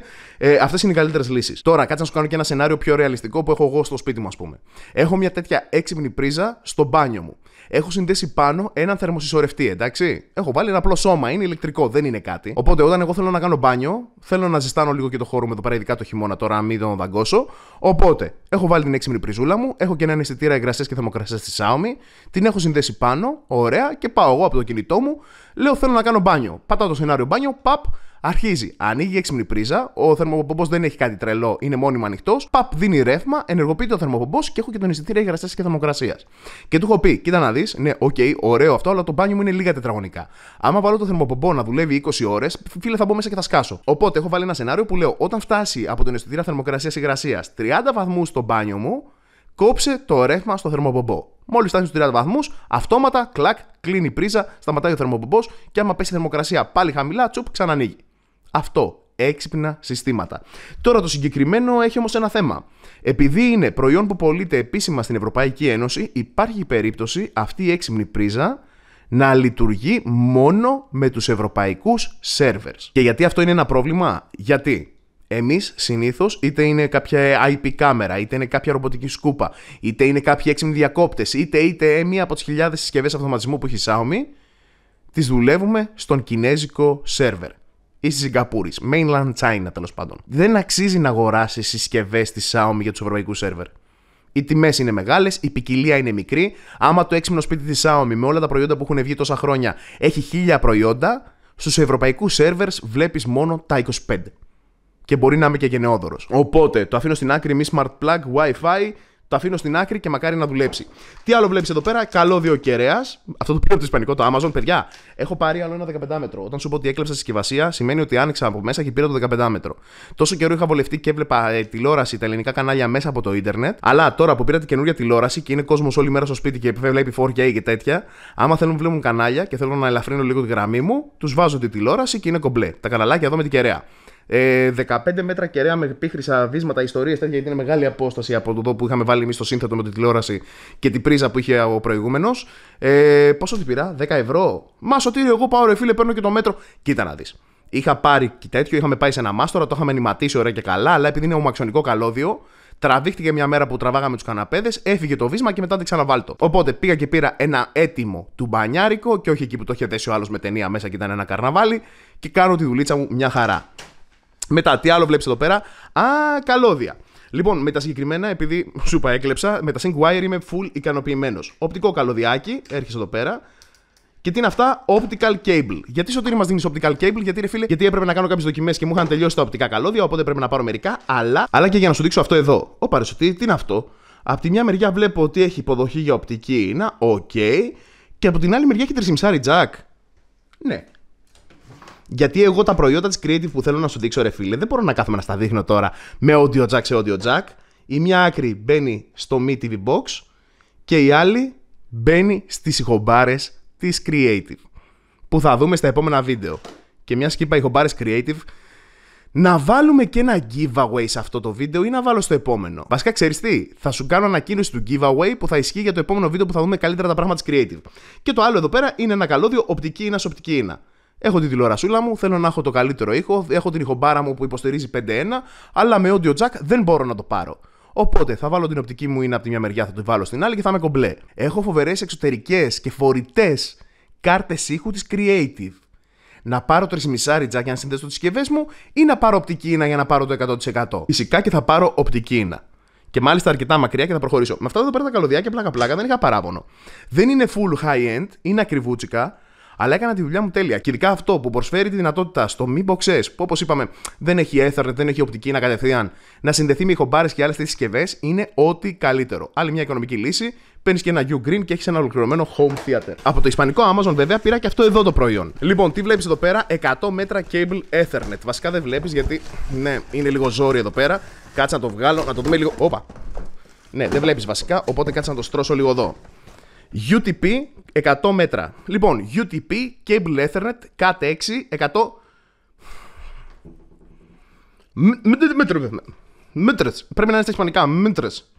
Αυτές είναι οι καλύτερες λύσεις. Τώρα, κάτσε να σου κάνω και ένα σενάριο πιο ρεαλιστικό που έχω εγώ στο σπίτι μου, ας πούμε. Έχω μια τέτοια έξυπνη πρίζα στο μπάνιο μου. Έχω συνδέσει πάνω έναν θερμοσυσσωρευτή, εντάξει. Έχω βάλει ένα απλό σώμα, είναι ηλεκτρικό, δεν είναι κάτι. Οπότε όταν εγώ θέλω να κάνω μπάνιο, θέλω να ζεστάνω λίγο και το χώρο με το το χειμώνα τώρα, να μην τον δαγκώσω. Οπότε έχω βάλει την έξυπνη πριζούλα μου, έχω και έναν αισθητήρα υγρασίας και θερμοκρασίας στη Xiaomi, την έχω συνδέσει πάνω, ωραία, και πάω εγώ από το κινητό μου, λέω θέλω να κάνω μπάνιο. Πατάω το σενάριο μπάνιο, παπ, Αρχίζει, ανοίγει η έξυπνη πρίζα, ο θερμοπομπός δεν έχει κάτι τρελό, είναι μόνιμο ανοιχτός. Παπ δίνει ρεύμα, ενεργοποιείται ο θερμοπομπός και έχω και τον αισθητήρα υγρασία και θερμοκρασίας. Και του έχω πει, κοίτα να δεις, ναι, οκ, okay, ωραίο αυτό, αλλά το μπάνιο μου είναι λίγα τετραγωνικά. Άμα βάλω το θερμοπομπό να δουλεύει 20 ώρες, φίλε θα μπω μέσα και θα σκάσω. Οπότε έχω βάλει ένα σενάριο που λέω, όταν φτάσει από τον αισθητήρα θερμοκρασίας υγρασίας 30 βαθμούς στο μπάνιο μου, κόψε το ρεύμα στο θερμοπομπό. Μόλις φτάσει στου 30 βαθμούς, αυτόματα κλακ, κλείνει η πρίζα, σταματάει ο θερμοπομπός και άμα πέσει η θερμοκρασία πάλι χαμηλά, τσουπ ξανανοίγει. Αυτό. Έξυπνα συστήματα. Τώρα το συγκεκριμένο έχει όμως ένα θέμα. Επειδή είναι προϊόν που πωλείται επίσημα στην Ευρωπαϊκή Ένωση, υπάρχει περίπτωση αυτή η έξυπνη πρίζα να λειτουργεί μόνο με τους ευρωπαϊκούς servers. Και γιατί αυτό είναι ένα πρόβλημα, γιατί εμείς συνήθως είτε είναι κάποια IP κάμερα, είτε είναι κάποια ρομποτική σκούπα, είτε είναι κάποιοι έξυπνοι διακόπτες, είτε είτε μία από τις χιλιάδες συσκευές αυτοματισμού που έχει Xiaomi, τις δουλεύουμε στον κινέζικο server ή στη Σιγκαπούρης. Mainland China τέλος πάντων. Δεν αξίζει να αγοράσεις συσκευές της Xiaomi για τους ευρωπαϊκούς σερβερ. Οι τιμές είναι μεγάλες, η ποικιλία είναι μικρή. Άμα το έξυπνο σπίτι της Xiaomi με όλα τα προϊόντα που έχουν βγει τόσα χρόνια έχει χίλια προϊόντα, στους ευρωπαϊκούς σερβερ βλέπεις μόνο τα 25. Και μπορεί να είμαι και γενναιόδωρος. Οπότε το αφήνω στην άκρη μη smart plug, WiFi, το αφήνω στην άκρη και μακάρι να δουλέψει. Τι άλλο βλέπεις εδώ πέρα, καλώδιο κεραία. Αυτό το πήρε το Ισπανικό, το Amazon. Παιδιά, έχω πάρει άλλο ένα 15 μέτρο. Όταν σου πω ότι έκλεψα συσκευασία, σημαίνει ότι άνοιξα από μέσα και πήρα το 15 μέτρο. Τόσο καιρό είχα βολευτεί και έβλεπα ε, τηλεόραση, τα ελληνικά κανάλια μέσα από το ίντερνετ. Αλλά τώρα που πήρα την καινούργια τηλεόραση και είναι κόσμος όλη μέρα στο σπίτι και βλέπει 4K και τέτοια, άμα θέλουν βλέπουν κανάλια και θέλουν να ελαφρύνω λίγο τη γραμμή μου, τους βάζω τη τηλεόραση και είναι κομπλέ. Τα καναλάκια εδώ με την κεραία. 15 ε, μέτρα κεραία με επίχρυσα βίσματα, ιστορίες τέτοια, γιατί είναι μεγάλη απόσταση από το που είχαμε βάλει εμείς το σύνθετο με τη τηλεόραση και την πρίζα που είχε ο προηγούμενος. Ε, πόσο την πειρά, 10 ευρώ. Μα σωτήριο, εγώ πάω ρε φίλε, παίρνω και το μέτρο. Κοίτα να δεις. Είχα πάρει και τέτοιο, είχαμε πάει σε ένα μάστορα, το είχαμε ενηματίσει ωραία και καλά, αλλά επειδή είναι ο μαξονικό καλώδιο, Τραβήχτηκε μια μέρα που τραβάγαμε τους καναπέδες, έφυγε το βίσμα και μετά δεν ξαναβάλτο. Οπότε πήγα και πήρα ένα έτοιμο του μπανιάρικο και όχι εκεί που το είχε δέσει ο άλλος με ταινία μέσα και ήταν ένα καρναβάλι και κάνω τη δουλίτσα μου μια χαρά. Μετά, τι άλλο βλέπεις εδώ πέρα. Α, καλώδια. Λοιπόν, με τα συγκεκριμένα, επειδή σου είπα έκλεψα, με τα sync wire είμαι full ικανοποιημένος. Οπτικό καλωδιάκι, έρχεσαι εδώ πέρα. Και τι είναι αυτά, optical cable. Γιατί σωτήρι μας δίνεις optical cable, γιατί ρε φίλε, γιατί έπρεπε να κάνω κάποιες δοκιμές και μου είχαν τελειώσει τα οπτικά καλώδια, οπότε πρέπει να πάρω μερικά, αλλά, αλλά και για να σου δείξω αυτό εδώ. Ό παρεσωτή, τι είναι αυτό. Απ' τη μια μεριά βλέπω ότι έχει υποδοχή για οπτική, είναι, οκ. Και από την άλλη μεριά έχει 3,5 jack. Ναι, γιατί εγώ τα προϊόντα της Creative που θέλω να σου δείξω, ρε φίλε, δεν μπορώ να κάθομαι να στα δείχνω τώρα με audio jack σε audio jack. Η μια άκρη μπαίνει στο Mi TV Box και η άλλη μπαίνει στις ηχομπάρες της Creative που θα δούμε στα επόμενα βίντεο. Και μιας σκύπα ηχομπάρες Creative να βάλουμε και ένα giveaway σε αυτό το βίντεο ή να βάλω στο επόμενο. Βασικά, ξέρεις τι, θα σου κάνω ανακοίνωση του giveaway που θα ισχύει για το επόμενο βίντεο που θα δούμε καλύτερα τα πράγματα της Creative. Και το άλλο εδώ πέρα είναι ένα καλώδιο οπτική ίνα οπτική ίνα. Έχω τη τηλεορασούλα μου, θέλω να έχω το καλύτερο ήχο, έχω την ηχομπάρα μου που υποστηρίζει 5.1, αλλά με audio jack δεν μπορώ να το πάρω. Οπότε θα βάλω την οπτική μου είναι από τη μια μεριά, θα το βάλω στην άλλη και θα είμαι κομπλέ. Έχω φοβερές εξωτερικές και φορητές κάρτες ήχου της Creative. Να πάρω 3,5 jack για να συνδέσω τις συσκευές μου ή να πάρω οπτική ίνα για να πάρω το 100%. Φυσικά και θα πάρω οπτική ίνα. Και μάλιστα αρκετά μακριά και θα προχωρήσω. Με αυτά εδώ πέρα τα και πλακα πλάκα-πλάκα δεν είχα παράπονο. Δεν είναι full high-end, είναι ακριβούτσικα, αλλά έκανα τη δουλειά μου τέλεια. Και ειδικά αυτό που προσφέρει τη δυνατότητα στο Mi Boxes, που όπως είπαμε δεν έχει Ethernet, δεν έχει οπτική να κατευθείαν, να συνδεθεί με ηχομπάρες και άλλες συσκευές, είναι ό,τι καλύτερο. Άλλη μια οικονομική λύση, παίρνεις και ένα U-Green και έχεις ένα ολοκληρωμένο home theater. Από το ισπανικό Amazon βέβαια πήρα και αυτό εδώ το προϊόν. Λοιπόν, τι βλέπεις εδώ πέρα, 100 μέτρα cable Ethernet. Βασικά δεν βλέπεις γιατί, ναι, είναι λίγο ζόρι εδώ πέρα. Κάτσε να το βγάλω, να το δούμε λίγο. Όπα. Ναι, δεν βλέπεις βασικά, οπότε κάτσε να το στρώσω λίγο εδώ. UTP 100 μέτρα. Λοιπόν, UTP Cable Ethernet CAT 6 100 Μήτρες. Πρέπει να είναι στα ισπανικά. Μήτρες.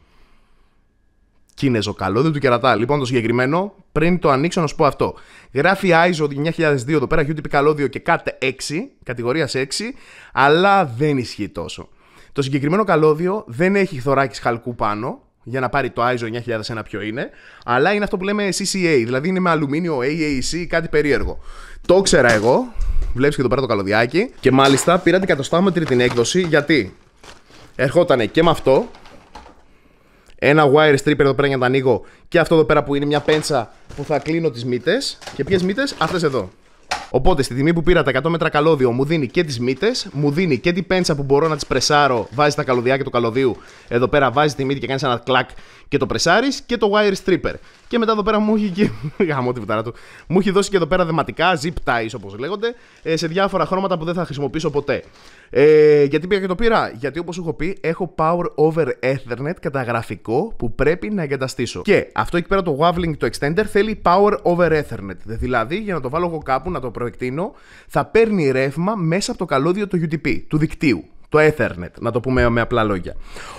Κίνεζο καλό, του κερατά. Λοιπόν, το συγκεκριμένο, πριν το ανοίξω να σου πω αυτό. Γράφει ISO 9002 εδώ πέρα, UTP καλώδιο και CAT6, κατηγορία 6, κατηγορία 6, αλλά δεν ισχύει τόσο. Το συγκεκριμένο καλώδιο δεν έχει θωράκι χαλκού πάνω, για να πάρει το ISO 9001 ποιο είναι, αλλά είναι αυτό που λέμε CCA, δηλαδή είναι με αλουμίνιο AAC, κάτι περίεργο. Το ξέρα εγώ, βλέπεις και εδώ πέρα το καλωδιάκι, και μάλιστα πήρα την κατοστάμετρη την έκδοση, γιατί ερχόταν και με αυτό, ένα wire stripper εδώ πέρα για να το ανοίγω, και αυτό εδώ πέρα που είναι μια πέντσα που θα κλείνω τις μύτες, και ποιες μύτες, αυτές εδώ. Οπότε στη τιμή που πήρα τα 100 μέτρα καλώδιο μου δίνει και τις μύτες, μου δίνει και την πέντσα που μπορώ να τις πρεσάρω. Βάζεις τα και το καλωδίου. Εδώ πέρα βάζεις τη μύτη και κάνεις ένα κλακ και το πρεσάρεις και το wire stripper. Και μετά εδώ πέρα μου έχει και. *laughs* Γαμώ τη του. Μου έχει δώσει και εδώ πέρα δεματικά, zip ties όπως λέγονται, ε, σε διάφορα χρώματα που δεν θα χρησιμοποιήσω ποτέ. Ε, γιατί πήγα και το πήρα. Γιατί όπως έχω πει, έχω power over Ethernet καταγραφικό που πρέπει να εγκαταστήσω. Και αυτό εκεί πέρα το Wavelink το extender θέλει power over Ethernet. Δηλαδή, για να το βάλω εγώ κάπου, να το προεκτείνω, θα παίρνει ρεύμα μέσα από το καλώδιο του UTP, του δικτύου το Ethernet, να το πούμε με απλά λόγια.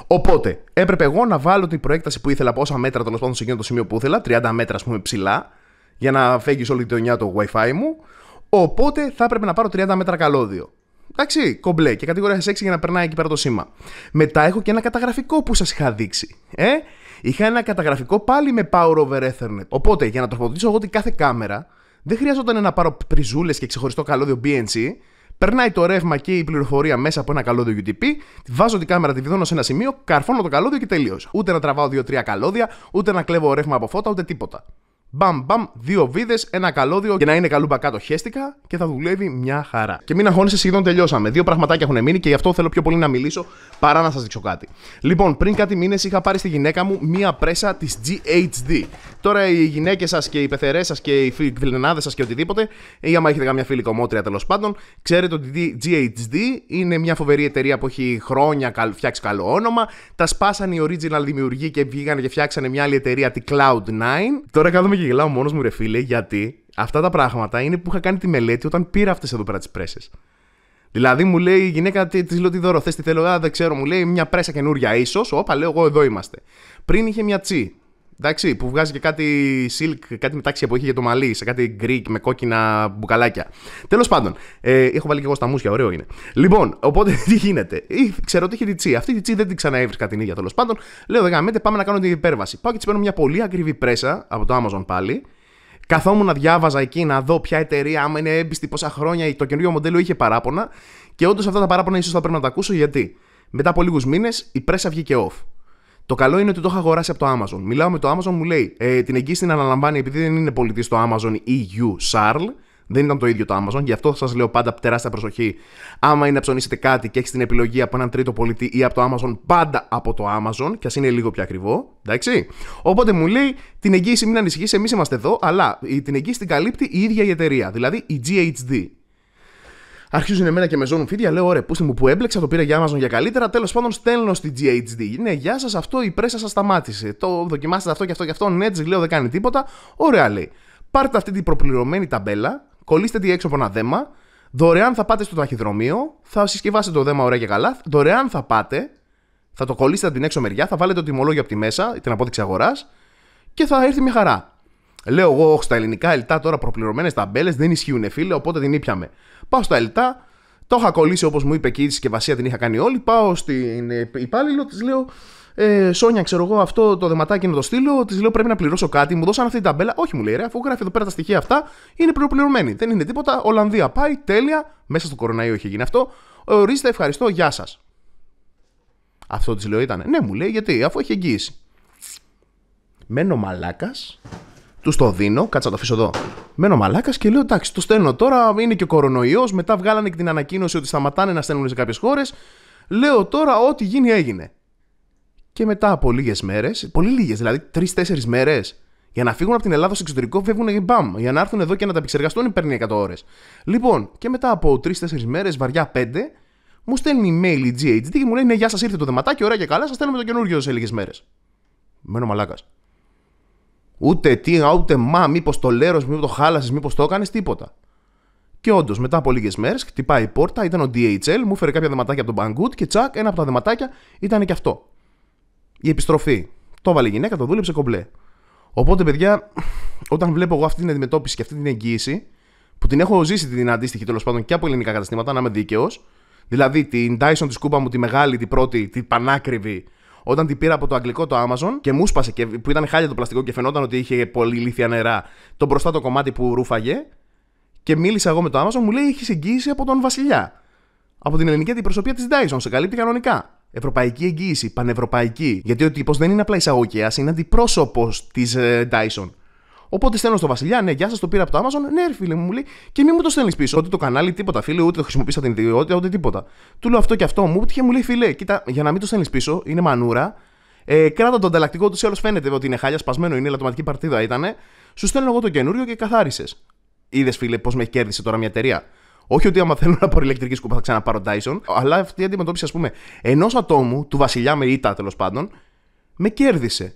Οπότε, έπρεπε εγώ να βάλω την προέκταση που ήθελα από όσα μέτρα τέλος πάντων σε εκείνο το σημείο που ήθελα, 30 μέτρα ας πούμε ψηλά, για να φέγγεις όλη τη γειτονιά το WiFi μου. Οπότε θα έπρεπε να πάρω 30 μέτρα καλώδιο. Εντάξει, κομπλέ και κατηγορία 6 για να περνάει εκεί πέρα το σήμα. Μετά έχω και ένα καταγραφικό που σας είχα δείξει. Ε? Είχα ένα καταγραφικό πάλι με Power over Ethernet. Οπότε, για να τροφοδοτήσω εγώ την κάθε κάμερα, δεν χρειαζόταν να πάρω πριζούλες και ξεχωριστό καλώδιο BNC. Περνάει το ρεύμα και η πληροφορία μέσα από ένα καλώδιο UTP, βάζω την κάμερα, τη βιδώνω σε ένα σημείο, καρφώνω το καλώδιο και τελείωσα. Ούτε να τραβάω 2-3 καλώδια, ούτε να κλέβω ρεύμα από φώτα, ούτε τίποτα. Μπαμ, μπαμ, δύο βίδες, ένα καλώδιο και να είναι καλούμπα κάτω χέστηκα και θα δουλεύει μια χαρά. Και μην αγχώνεσαι, σχεδόν τελειώσαμε. Δύο πραγματάκια έχουν μείνει και γι' αυτό θέλω πιο πολύ να μιλήσω παρά να σας δείξω κάτι. Λοιπόν, πριν κάτι μήνες είχα πάρει στη γυναίκα μου μία πρέσα της GHD. Τώρα οι γυναίκες σας και οι πεθερές σας και οι φιλενάδες σας και οτιδήποτε, ή ε, άμα έχετε καμιά φίλη κομμότρια τέλος πάντων, ξέρετε ότι η GHD είναι μια φοβερή εταιρεία που έχει χρόνια φτιάξει καλό όνομα. Τα σπάσαν οι original δημιουργοί και βγήκαν και φτιάξανε μια άλλη εταιρεία, τη Cloud9. Τώρα κάνουμε και γελάω μόνος μου, ρε φίλε, γιατί αυτά τα πράγματα είναι που είχα κάνει τη μελέτη όταν πήρα αυτές εδώ πέρα τις πρέσες. Δηλαδή μου λέει η γυναίκα, της λέω τι δώρο, θες τι θέλω, δεν ξέρω, μου λέει μια πρέσα καινούρια, ίσως. Όπα, λέω εγώ εδώ είμαστε. Πριν είχε μια τσι, Εντάξει, που βγάζει και κάτι silk, κάτι μετάξια που είχε για το μαλλί, σε κάτι Greek με κόκκινα μπουκαλάκια. Τέλος πάντων, ε, έχω βάλει και εγώ στα μουσια, ωραίο είναι. Λοιπόν, οπότε *laughs* τι γίνεται. Ή, ε, ξέρω ότι έχει ριτσί. Αυτή ξερω οτι είχε τη τσί. αυτη τη τσί δεν την ξαναέβρισκα την ίδια τέλος πάντων. Λέω, δεν κάνετε, πάμε να κάνω την υπέρβαση. Πάω και τη παίρνω μια πολύ ακριβή πρέσα από το Amazon πάλι. Καθόμουν να διάβαζα εκεί να δω ποια εταιρεία, άμα είναι έμπιστη, πόσα χρόνια το καινούριο μοντέλο είχε παράπονα. Και όντως αυτά τα παράπονα ίσως θα πρέπει να τα ακούσω γιατί μετά από λίγους μήνες η πρέσα βγήκε off. Το καλό είναι ότι το έχω αγοράσει από το Amazon. Μιλάω με το Amazon, μου λέει ε, την εγγύηση την αναλαμβάνει επειδή δεν είναι πολιτή στο Amazon EU Sarl. Δεν ήταν το ίδιο το Amazon, γι' αυτό σας λέω πάντα τεράστια προσοχή. Άμα είναι να ψωνίσετε κάτι και έχεις την επιλογή από έναν τρίτο πολιτή ή από το Amazon, πάντα από το Amazon, και ας είναι λίγο πιο ακριβό. Εντάξει. Οπότε μου λέει την εγγύηση, μην ανησυχείς, εμείς είμαστε εδώ, αλλά την εγγύηση την καλύπτει η ίδια η εταιρεία, δηλαδή η GHD. Αρχίζουν εμένα και με ζώνουν φίδια. Λέω, ωραία, πούστε μου που έμπλεξα, το πήρα για Amazon για καλύτερα. Τέλος πάντων, στέλνω στη GHD. Ναι, γεια σας, αυτό η πρέσα σας σταμάτησε. Το δοκιμάστε αυτό και αυτό και αυτό. Ναι, τη λέω, δεν κάνει τίποτα. Ωραία, λέει. Πάρτε αυτή την προπληρωμένη ταμπέλα, κολλήστε τη έξω από ένα δέμα. Δωρεάν θα πάτε στο ταχυδρομείο, θα συσκευάσετε το δέμα ωραία και καλά. Δωρεάν θα πάτε, θα το κολλήσετε από την έξω μεριά, θα βάλετε το τιμολόγιο από τη μέσα, την απόδειξη αγοράς και θα έρθει μια χαρά. Λέω εγώ, στα ελληνικά ελτά τώρα προπληρωμένες ταμπέλες δεν ισχύουν, φίλε, οπότε την ήπιαμε. Πάω στα ελτά, το είχα κολλήσει όπως μου είπε και η συσκευασία την είχα κάνει όλη. Πάω στην ε, υπάλληλο, της λέω. Ε, Σόνια, ξέρω εγώ, αυτό το δεματάκι να το στείλω. Της λέω πρέπει να πληρώσω κάτι. Μου δώσαν αυτή την ταμπέλα. Όχι, μου λέει ρε, αφού γράφει εδώ πέρα τα στοιχεία αυτά, είναι προπληρωμένη. Δεν είναι τίποτα. Ολλανδία πάει, τέλεια. Μέσα στο κοροναϊό είχε γίνει αυτό. Ορίστε, ευχαριστώ, γεια σας. Αυτό της λέω ήταν. Ναι, μου λέει γιατί, αφού έχει εγγύηση. Μένω μαλάκας του το δίνω, κάτσα το αφήσω εδώ. Μένω μαλάκας και λέω εντάξει, το στέλνω τώρα, είναι και ο κορονοϊός. Μετά βγάλανε και την ανακοίνωση ότι σταματάνε να στέλνουν σε κάποιες χώρες. Λέω τώρα, ό,τι γίνει έγινε. Και μετά από λίγες μέρες, πολύ λίγες, δηλαδή τρει-τέσσερι μέρες, για να φύγουν από την Ελλάδα στο εξωτερικό, φεύγουν και μπαμ. Για να έρθουν εδώ και να τα επεξεργαστούν, παίρνει 100 ώρες. Λοιπόν, και μετά από τρει-τέσσερι μέρες, βαριά πέντε, μου στέλνει email η GHD και μου λέει: Ναι, γεια σας, ήρθε το δεματάκι, ωραία και καλά, σας στέλνουμε το καινούργιο σε λίγες μέρες. Μένω μαλάκας. Ούτε τι, ούτε μα, μήπως το λέρος, μήπως το χάλασες, μήπως το έκανες, τίποτα. Και όντως, μετά από λίγες μέρες, χτυπάει η πόρτα, ήταν ο DHL, μου έφερε κάποια δεματάκια από τον Banggood και τσακ, ένα από τα δεματάκια ήταν και αυτό. Η επιστροφή. Το έβαλε η γυναίκα, το δούλεψε κομπλέ. Οπότε, παιδιά, όταν βλέπω εγώ αυτή την αντιμετώπιση και αυτή την εγγύηση, που την έχω ζήσει την αντίστοιχη τέλος πάντων και από ελληνικά καταστήματα, να είμαι δίκαιος, δηλαδή την Dyson της κούπα μου, τη μεγάλη, την πρώτη, την πανάκριβη, όταν την πήρα από το αγγλικό το Amazon και μου σπάσε και, που ήταν χάλια το πλαστικό και φαινόταν ότι είχε πολύ λίθια νερά το μπροστά το κομμάτι που ρούφαγε και μίλησα εγώ με το Amazon μου λέει έχεις εγγύηση από τον Βασιλιά. Από την ελληνική αντιπροσωπεία της Dyson, σε καλύπτει κανονικά. Ευρωπαϊκή εγγύηση, πανευρωπαϊκή. Γιατί ο τύπο δεν είναι απλά εισαγωγέας, είναι αντιπρόσωπος της ε, Dyson. Οπότε στέλνω στο Βασιλιά, ναι, γεια σας, το πήρα από το Amazon. Ναι, φίλε μου, μου λέει, και μην μου το στέλνεις πίσω. ότι το κανάλι, τίποτα, φίλε, ούτε το χρησιμοποίησα την ιδιότητα, ούτε τίποτα. Του λέω αυτό και αυτό μου, και μου λέει, φίλε, κοίτα, για να μην το στέλνεις πίσω, είναι μανούρα. Ε, κράτα το ανταλλακτικό του, άλλο φαίνεται ότι είναι χάλια, σπασμένο είναι, λατωματική παρτίδα ήταν. Σου στέλνω εγώ το καινούριο και καθάρισες. Είδες, φίλε, πώς με κέρδισε τώρα μια εταιρεία. Όχι ότι άμα θέλω να πάρω ηλεκτρική σκούπα θα ξαναπάρω Dyson, αλλά αυτή η αντιμετώπιση, ας πούμε, ενός ατόμου, του βασιλιά με ήττα τέλος πάντων, με κέρδισε.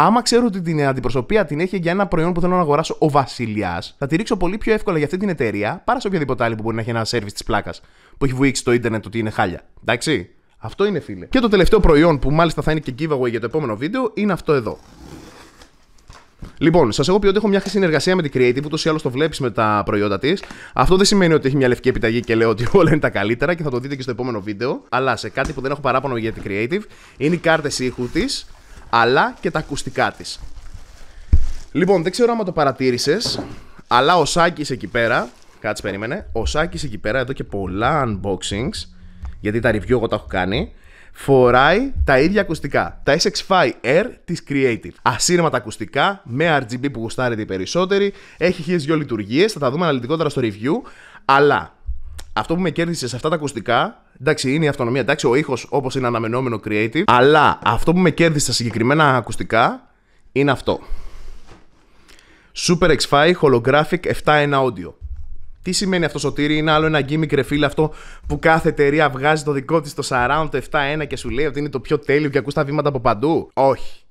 Άμα ξέρω ότι την αντιπροσωπεία την έχει για ένα προϊόν που θέλω να αγοράσω ο Βασιλιάς, θα τη ρίξω πολύ πιο εύκολα για αυτή την εταιρεία παρά σε οποιαδήποτε άλλη που μπορεί να έχει ένα σερβι της πλάκας που έχει βουήξει το ίντερνετ ότι είναι χάλια. Εντάξει. Αυτό είναι φίλε. Και το τελευταίο προϊόν που μάλιστα θα είναι και giveaway για το επόμενο βίντεο είναι αυτό εδώ. Λοιπόν, σας έχω πει ότι έχω μια συνεργασία με την Creative, ούτως ή άλλως το βλέπεις με τα προϊόντα της. Αυτό δεν σημαίνει ότι έχει μια λευκή επιταγή και λέω ότι *laughs* όλα είναι τα καλύτερα και θα το δείτε και στο επόμενο βίντεο. Αλλά σε κάτι που δεν έχω παράπονο για την Creative είναι οι κάρτες ήχου της αλλά και τα ακουστικά της. Λοιπόν, δεν ξέρω αν το παρατήρησες. αλλά ο Σάκης εκεί πέρα, κάτσε περίμενε, ο Σάκης εκεί πέρα εδώ και πολλά unboxings, γιατί τα review εγώ τα έχω κάνει, φοράει τα ίδια ακουστικά. Τα SX5 Air της Creative. Ασύρματα ακουστικά, με RGB που γουστάρετε οι περισσότεροι. Έχει χίλιες δυο λειτουργίες. θα τα δούμε αναλυτικότερα στο review. Αλλά αυτό που με κέρδισε σε αυτά τα ακουστικά Εντάξει, είναι η αυτονομία. Εντάξει, ο ήχος όπως είναι αναμενόμενο creative. Αλλά αυτό που με κέρδισε στα συγκεκριμένα ακουστικά είναι αυτό. Super X5 Holographic 7-1 Audio. Τι σημαίνει αυτό σωτήρι, είναι άλλο ένα gimmick ρε αυτό που κάθε εταιρεία βγάζει το δικό της το surround το 7.1 και σου λέει ότι είναι το πιο τέλειο και ακούς τα βήματα από παντού. Όχι.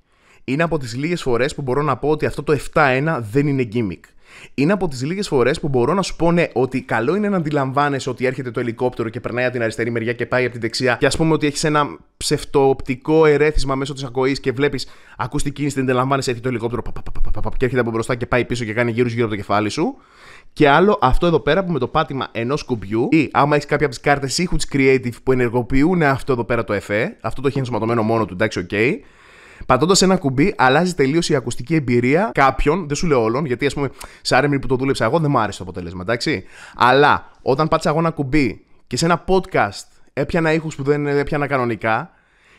Είναι από τις λίγες φορές που μπορώ να πω ότι αυτό το 7.1 δεν είναι gimmick είναι από τις λίγες φορές που μπορώ να σου πω ναι, ότι καλό είναι να αντιλαμβάνεσαι ότι έρχεται το ελικόπτερο και περνάει από την αριστερή μεριά και πάει από την δεξιά. Και ας πούμε ότι έχεις ένα ψευτοοπτικό ερέθισμα μέσω της ακοής και βλέπεις την κίνηση, την αντιλαμβάνεσαι, έρχεται το ελικόπτερο και έρχεται από μπροστά και πάει πίσω και κάνει γύρω γύρω από το κεφάλι σου. Και άλλο αυτό εδώ πέρα που με το πάτημα ενός κουμπιού ή άμα έχεις κάποια από τις κάρτες ήχου Creative που ενεργοποιούν αυτό εδώ πέρα το εφέ, αυτό το έχει ενσωματωμένο μόνο του, εντάξει, οκ. Πατώντας ένα κουμπί, αλλάζει τελείως η ακουστική εμπειρία κάποιον, δεν σου λέω όλων, γιατί ας πούμε σε άρεμη που το δούλεψα εγώ δεν μου άρεσε το αποτέλεσμα, εντάξει. Αλλά όταν πάτησα εγώ ένα κουμπί και σε ένα podcast έπιανα ήχους που δεν έπιανα κανονικά,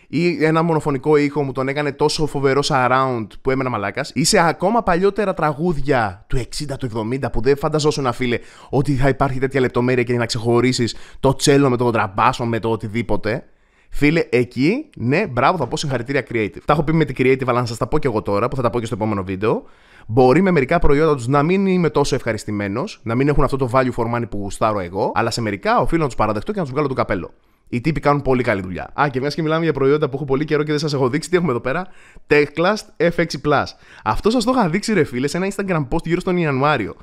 ή ένα μονοφωνικό ήχο μου τον έκανε τόσο φοβερό around που έμενα μαλάκας, ή σε ακόμα παλιότερα τραγούδια του 60, του 70 που δεν φανταζόσουν να φίλε ότι θα υπάρχει τέτοια λεπτομέρεια και να ξεχωρίσεις το τσέλο με το τραμπάσο, με το οτιδήποτε. Φίλε, εκεί, ναι, μπράβο, θα πω συγχαρητήρια Creative. Τα έχω πει με την Creative, αλλά να σας τα πω και εγώ τώρα, που θα τα πω και στο επόμενο βίντεο. Μπορεί με μερικά προϊόντα τους να μην είμαι τόσο ευχαριστημένος, να μην έχουν αυτό το value for money που γουστάρω εγώ, αλλά σε μερικά οφείλω να τους παραδεχτώ και να τους βγάλω το καπέλο. Οι τύποι κάνουν πολύ καλή δουλειά. Α, και μιας και μιλάμε για προϊόντα που έχω πολύ καιρό και δεν σας έχω δείξει, τι έχουμε εδώ πέρα. TechClast F6 Plus. Αυτό σας το είχα δείξει, ρε φίλε, σε ένα Instagram post γύρω στον Ιανουάριο.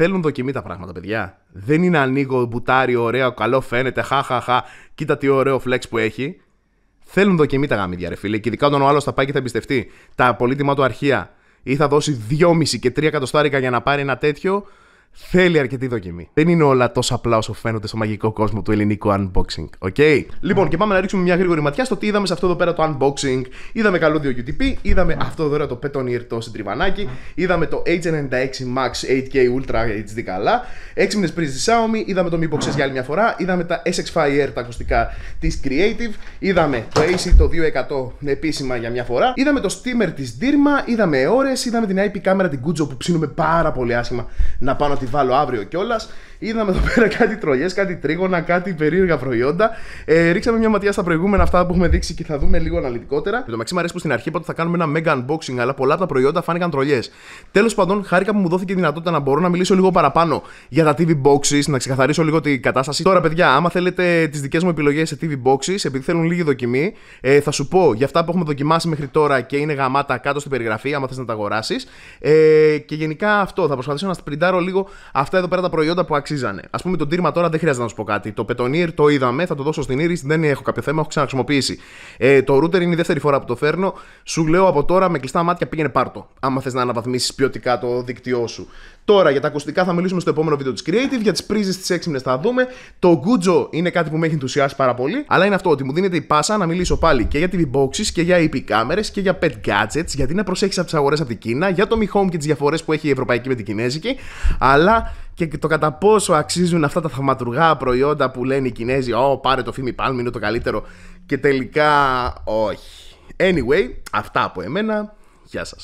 Θέλουν δοκιμή τα πράγματα, παιδιά. Δεν είναι ανοίγω μπουτάρι, ωραίο, καλό φαίνεται, χαχαχα, κοίτα τι ωραίο flex που έχει. Θέλουν δοκιμή τα γαμίδια, ρε φίλε. Και ειδικά όταν ο άλλος θα πάει και θα εμπιστευτεί τα πολύτιμα του αρχεία ή θα δώσει 2,5 και 3 εκατοστάρικα για να πάρει ένα τέτοιο, Θέλει αρκετή δοκιμή. Δεν είναι όλα τόσο απλά όσο φαίνονται στο μαγικό κόσμο του ελληνικού unboxing. Okay? Λοιπόν, και πάμε να ρίξουμε μια γρήγορη ματιά στο τι είδαμε σε αυτό εδώ πέρα το unboxing. Είδαμε καλούδιο UTP, είδαμε αυτό εδώ πέρα το πέτον το συντριβανάκι, είδαμε το H96 Max 8K Ultra HD καλά, έξυπνε πρίζε τη Xiaomi, είδαμε το Mi S για άλλη μια φορά, είδαμε τα SX Fire τα ακουστικά της Creative, είδαμε το AC το 200 επίσημα για μια φορά, είδαμε το steamer της Dirma, είδαμε ώρε, είδαμε την IP κάμερα την Gujo που ψήνουμε πάρα πολύ άσχημα να πάνω τη Valo lo y qué olas. Είδαμε εδώ πέρα κάτι τρολιέ, κάτι τρίγωνα, κάτι περίεργα προϊόντα. Ε, ρίξαμε μια ματιά στα προηγούμενα αυτά που έχουμε δείξει και θα δούμε λίγο αναλυτικότερα. Με το μεταξύ μου αρέσει που στην αρχή είπα ότι θα κάνουμε ένα mega unboxing, αλλά πολλά από τα προϊόντα φάνηκαν τρολιέ. Τέλος πάντων, χάρηκα που μου δόθηκε η δυνατότητα να μπορώ να μιλήσω λίγο παραπάνω για τα TV boxes, να ξεκαθαρίσω λίγο την κατάσταση. Τώρα, παιδιά, άμα θέλετε τις δικές μου επιλογές σε TV boxes, επειδή θέλουν λίγη δοκιμή, ε, θα σου πω για αυτά που έχουμε δοκιμάσει μέχρι τώρα και είναι γαμάτα κάτω στην περιγραφή, άμα θες να τα αγοράσεις. Ε, και γενικά αυτό, θα προσπαθήσω να σπριντάρω λίγο αυτά εδώ πέρα τα προϊόντα που αξίζουν αξίζανε. Ας πούμε, τον τύρμα τώρα δεν χρειάζεται να σου πω κάτι. Το πετονίρ το είδαμε, θα το δώσω στην Ήρης, δεν έχω κάποιο θέμα, έχω ξαναχρησιμοποιήσει. Ε, το router είναι η δεύτερη φορά που το φέρνω. Σου λέω από τώρα με κλειστά μάτια πήγαινε πάρτο. Άμα θες να αναβαθμίσεις ποιοτικά το δίκτυό σου. Τώρα για τα ακουστικά θα μιλήσουμε στο επόμενο βίντεο της Creative. Για τις πρίζες τη έξυπνες θα δούμε. Το Gujo είναι κάτι που με έχει ενθουσιάσει πάρα πολύ. Αλλά είναι αυτό ότι μου δίνεται η πάσα να μιλήσω πάλι και για TV boxes και για EP κάμερε και για pet gadgets. Γιατί να προσέχεις από τις αγορές από την Κίνα, για το Mi Home και τις διαφορές που έχει η ευρωπαϊκή με την κινέζικη. Αλλά και το κατά πόσο αξίζουν αυτά τα θαυματουργά προϊόντα που λένε οι Κινέζοι «Ω, πάρε το Φίμι Πάλμι, είναι το καλύτερο» και τελικά όχι. Anyway, αυτά από εμένα. Γεια σας.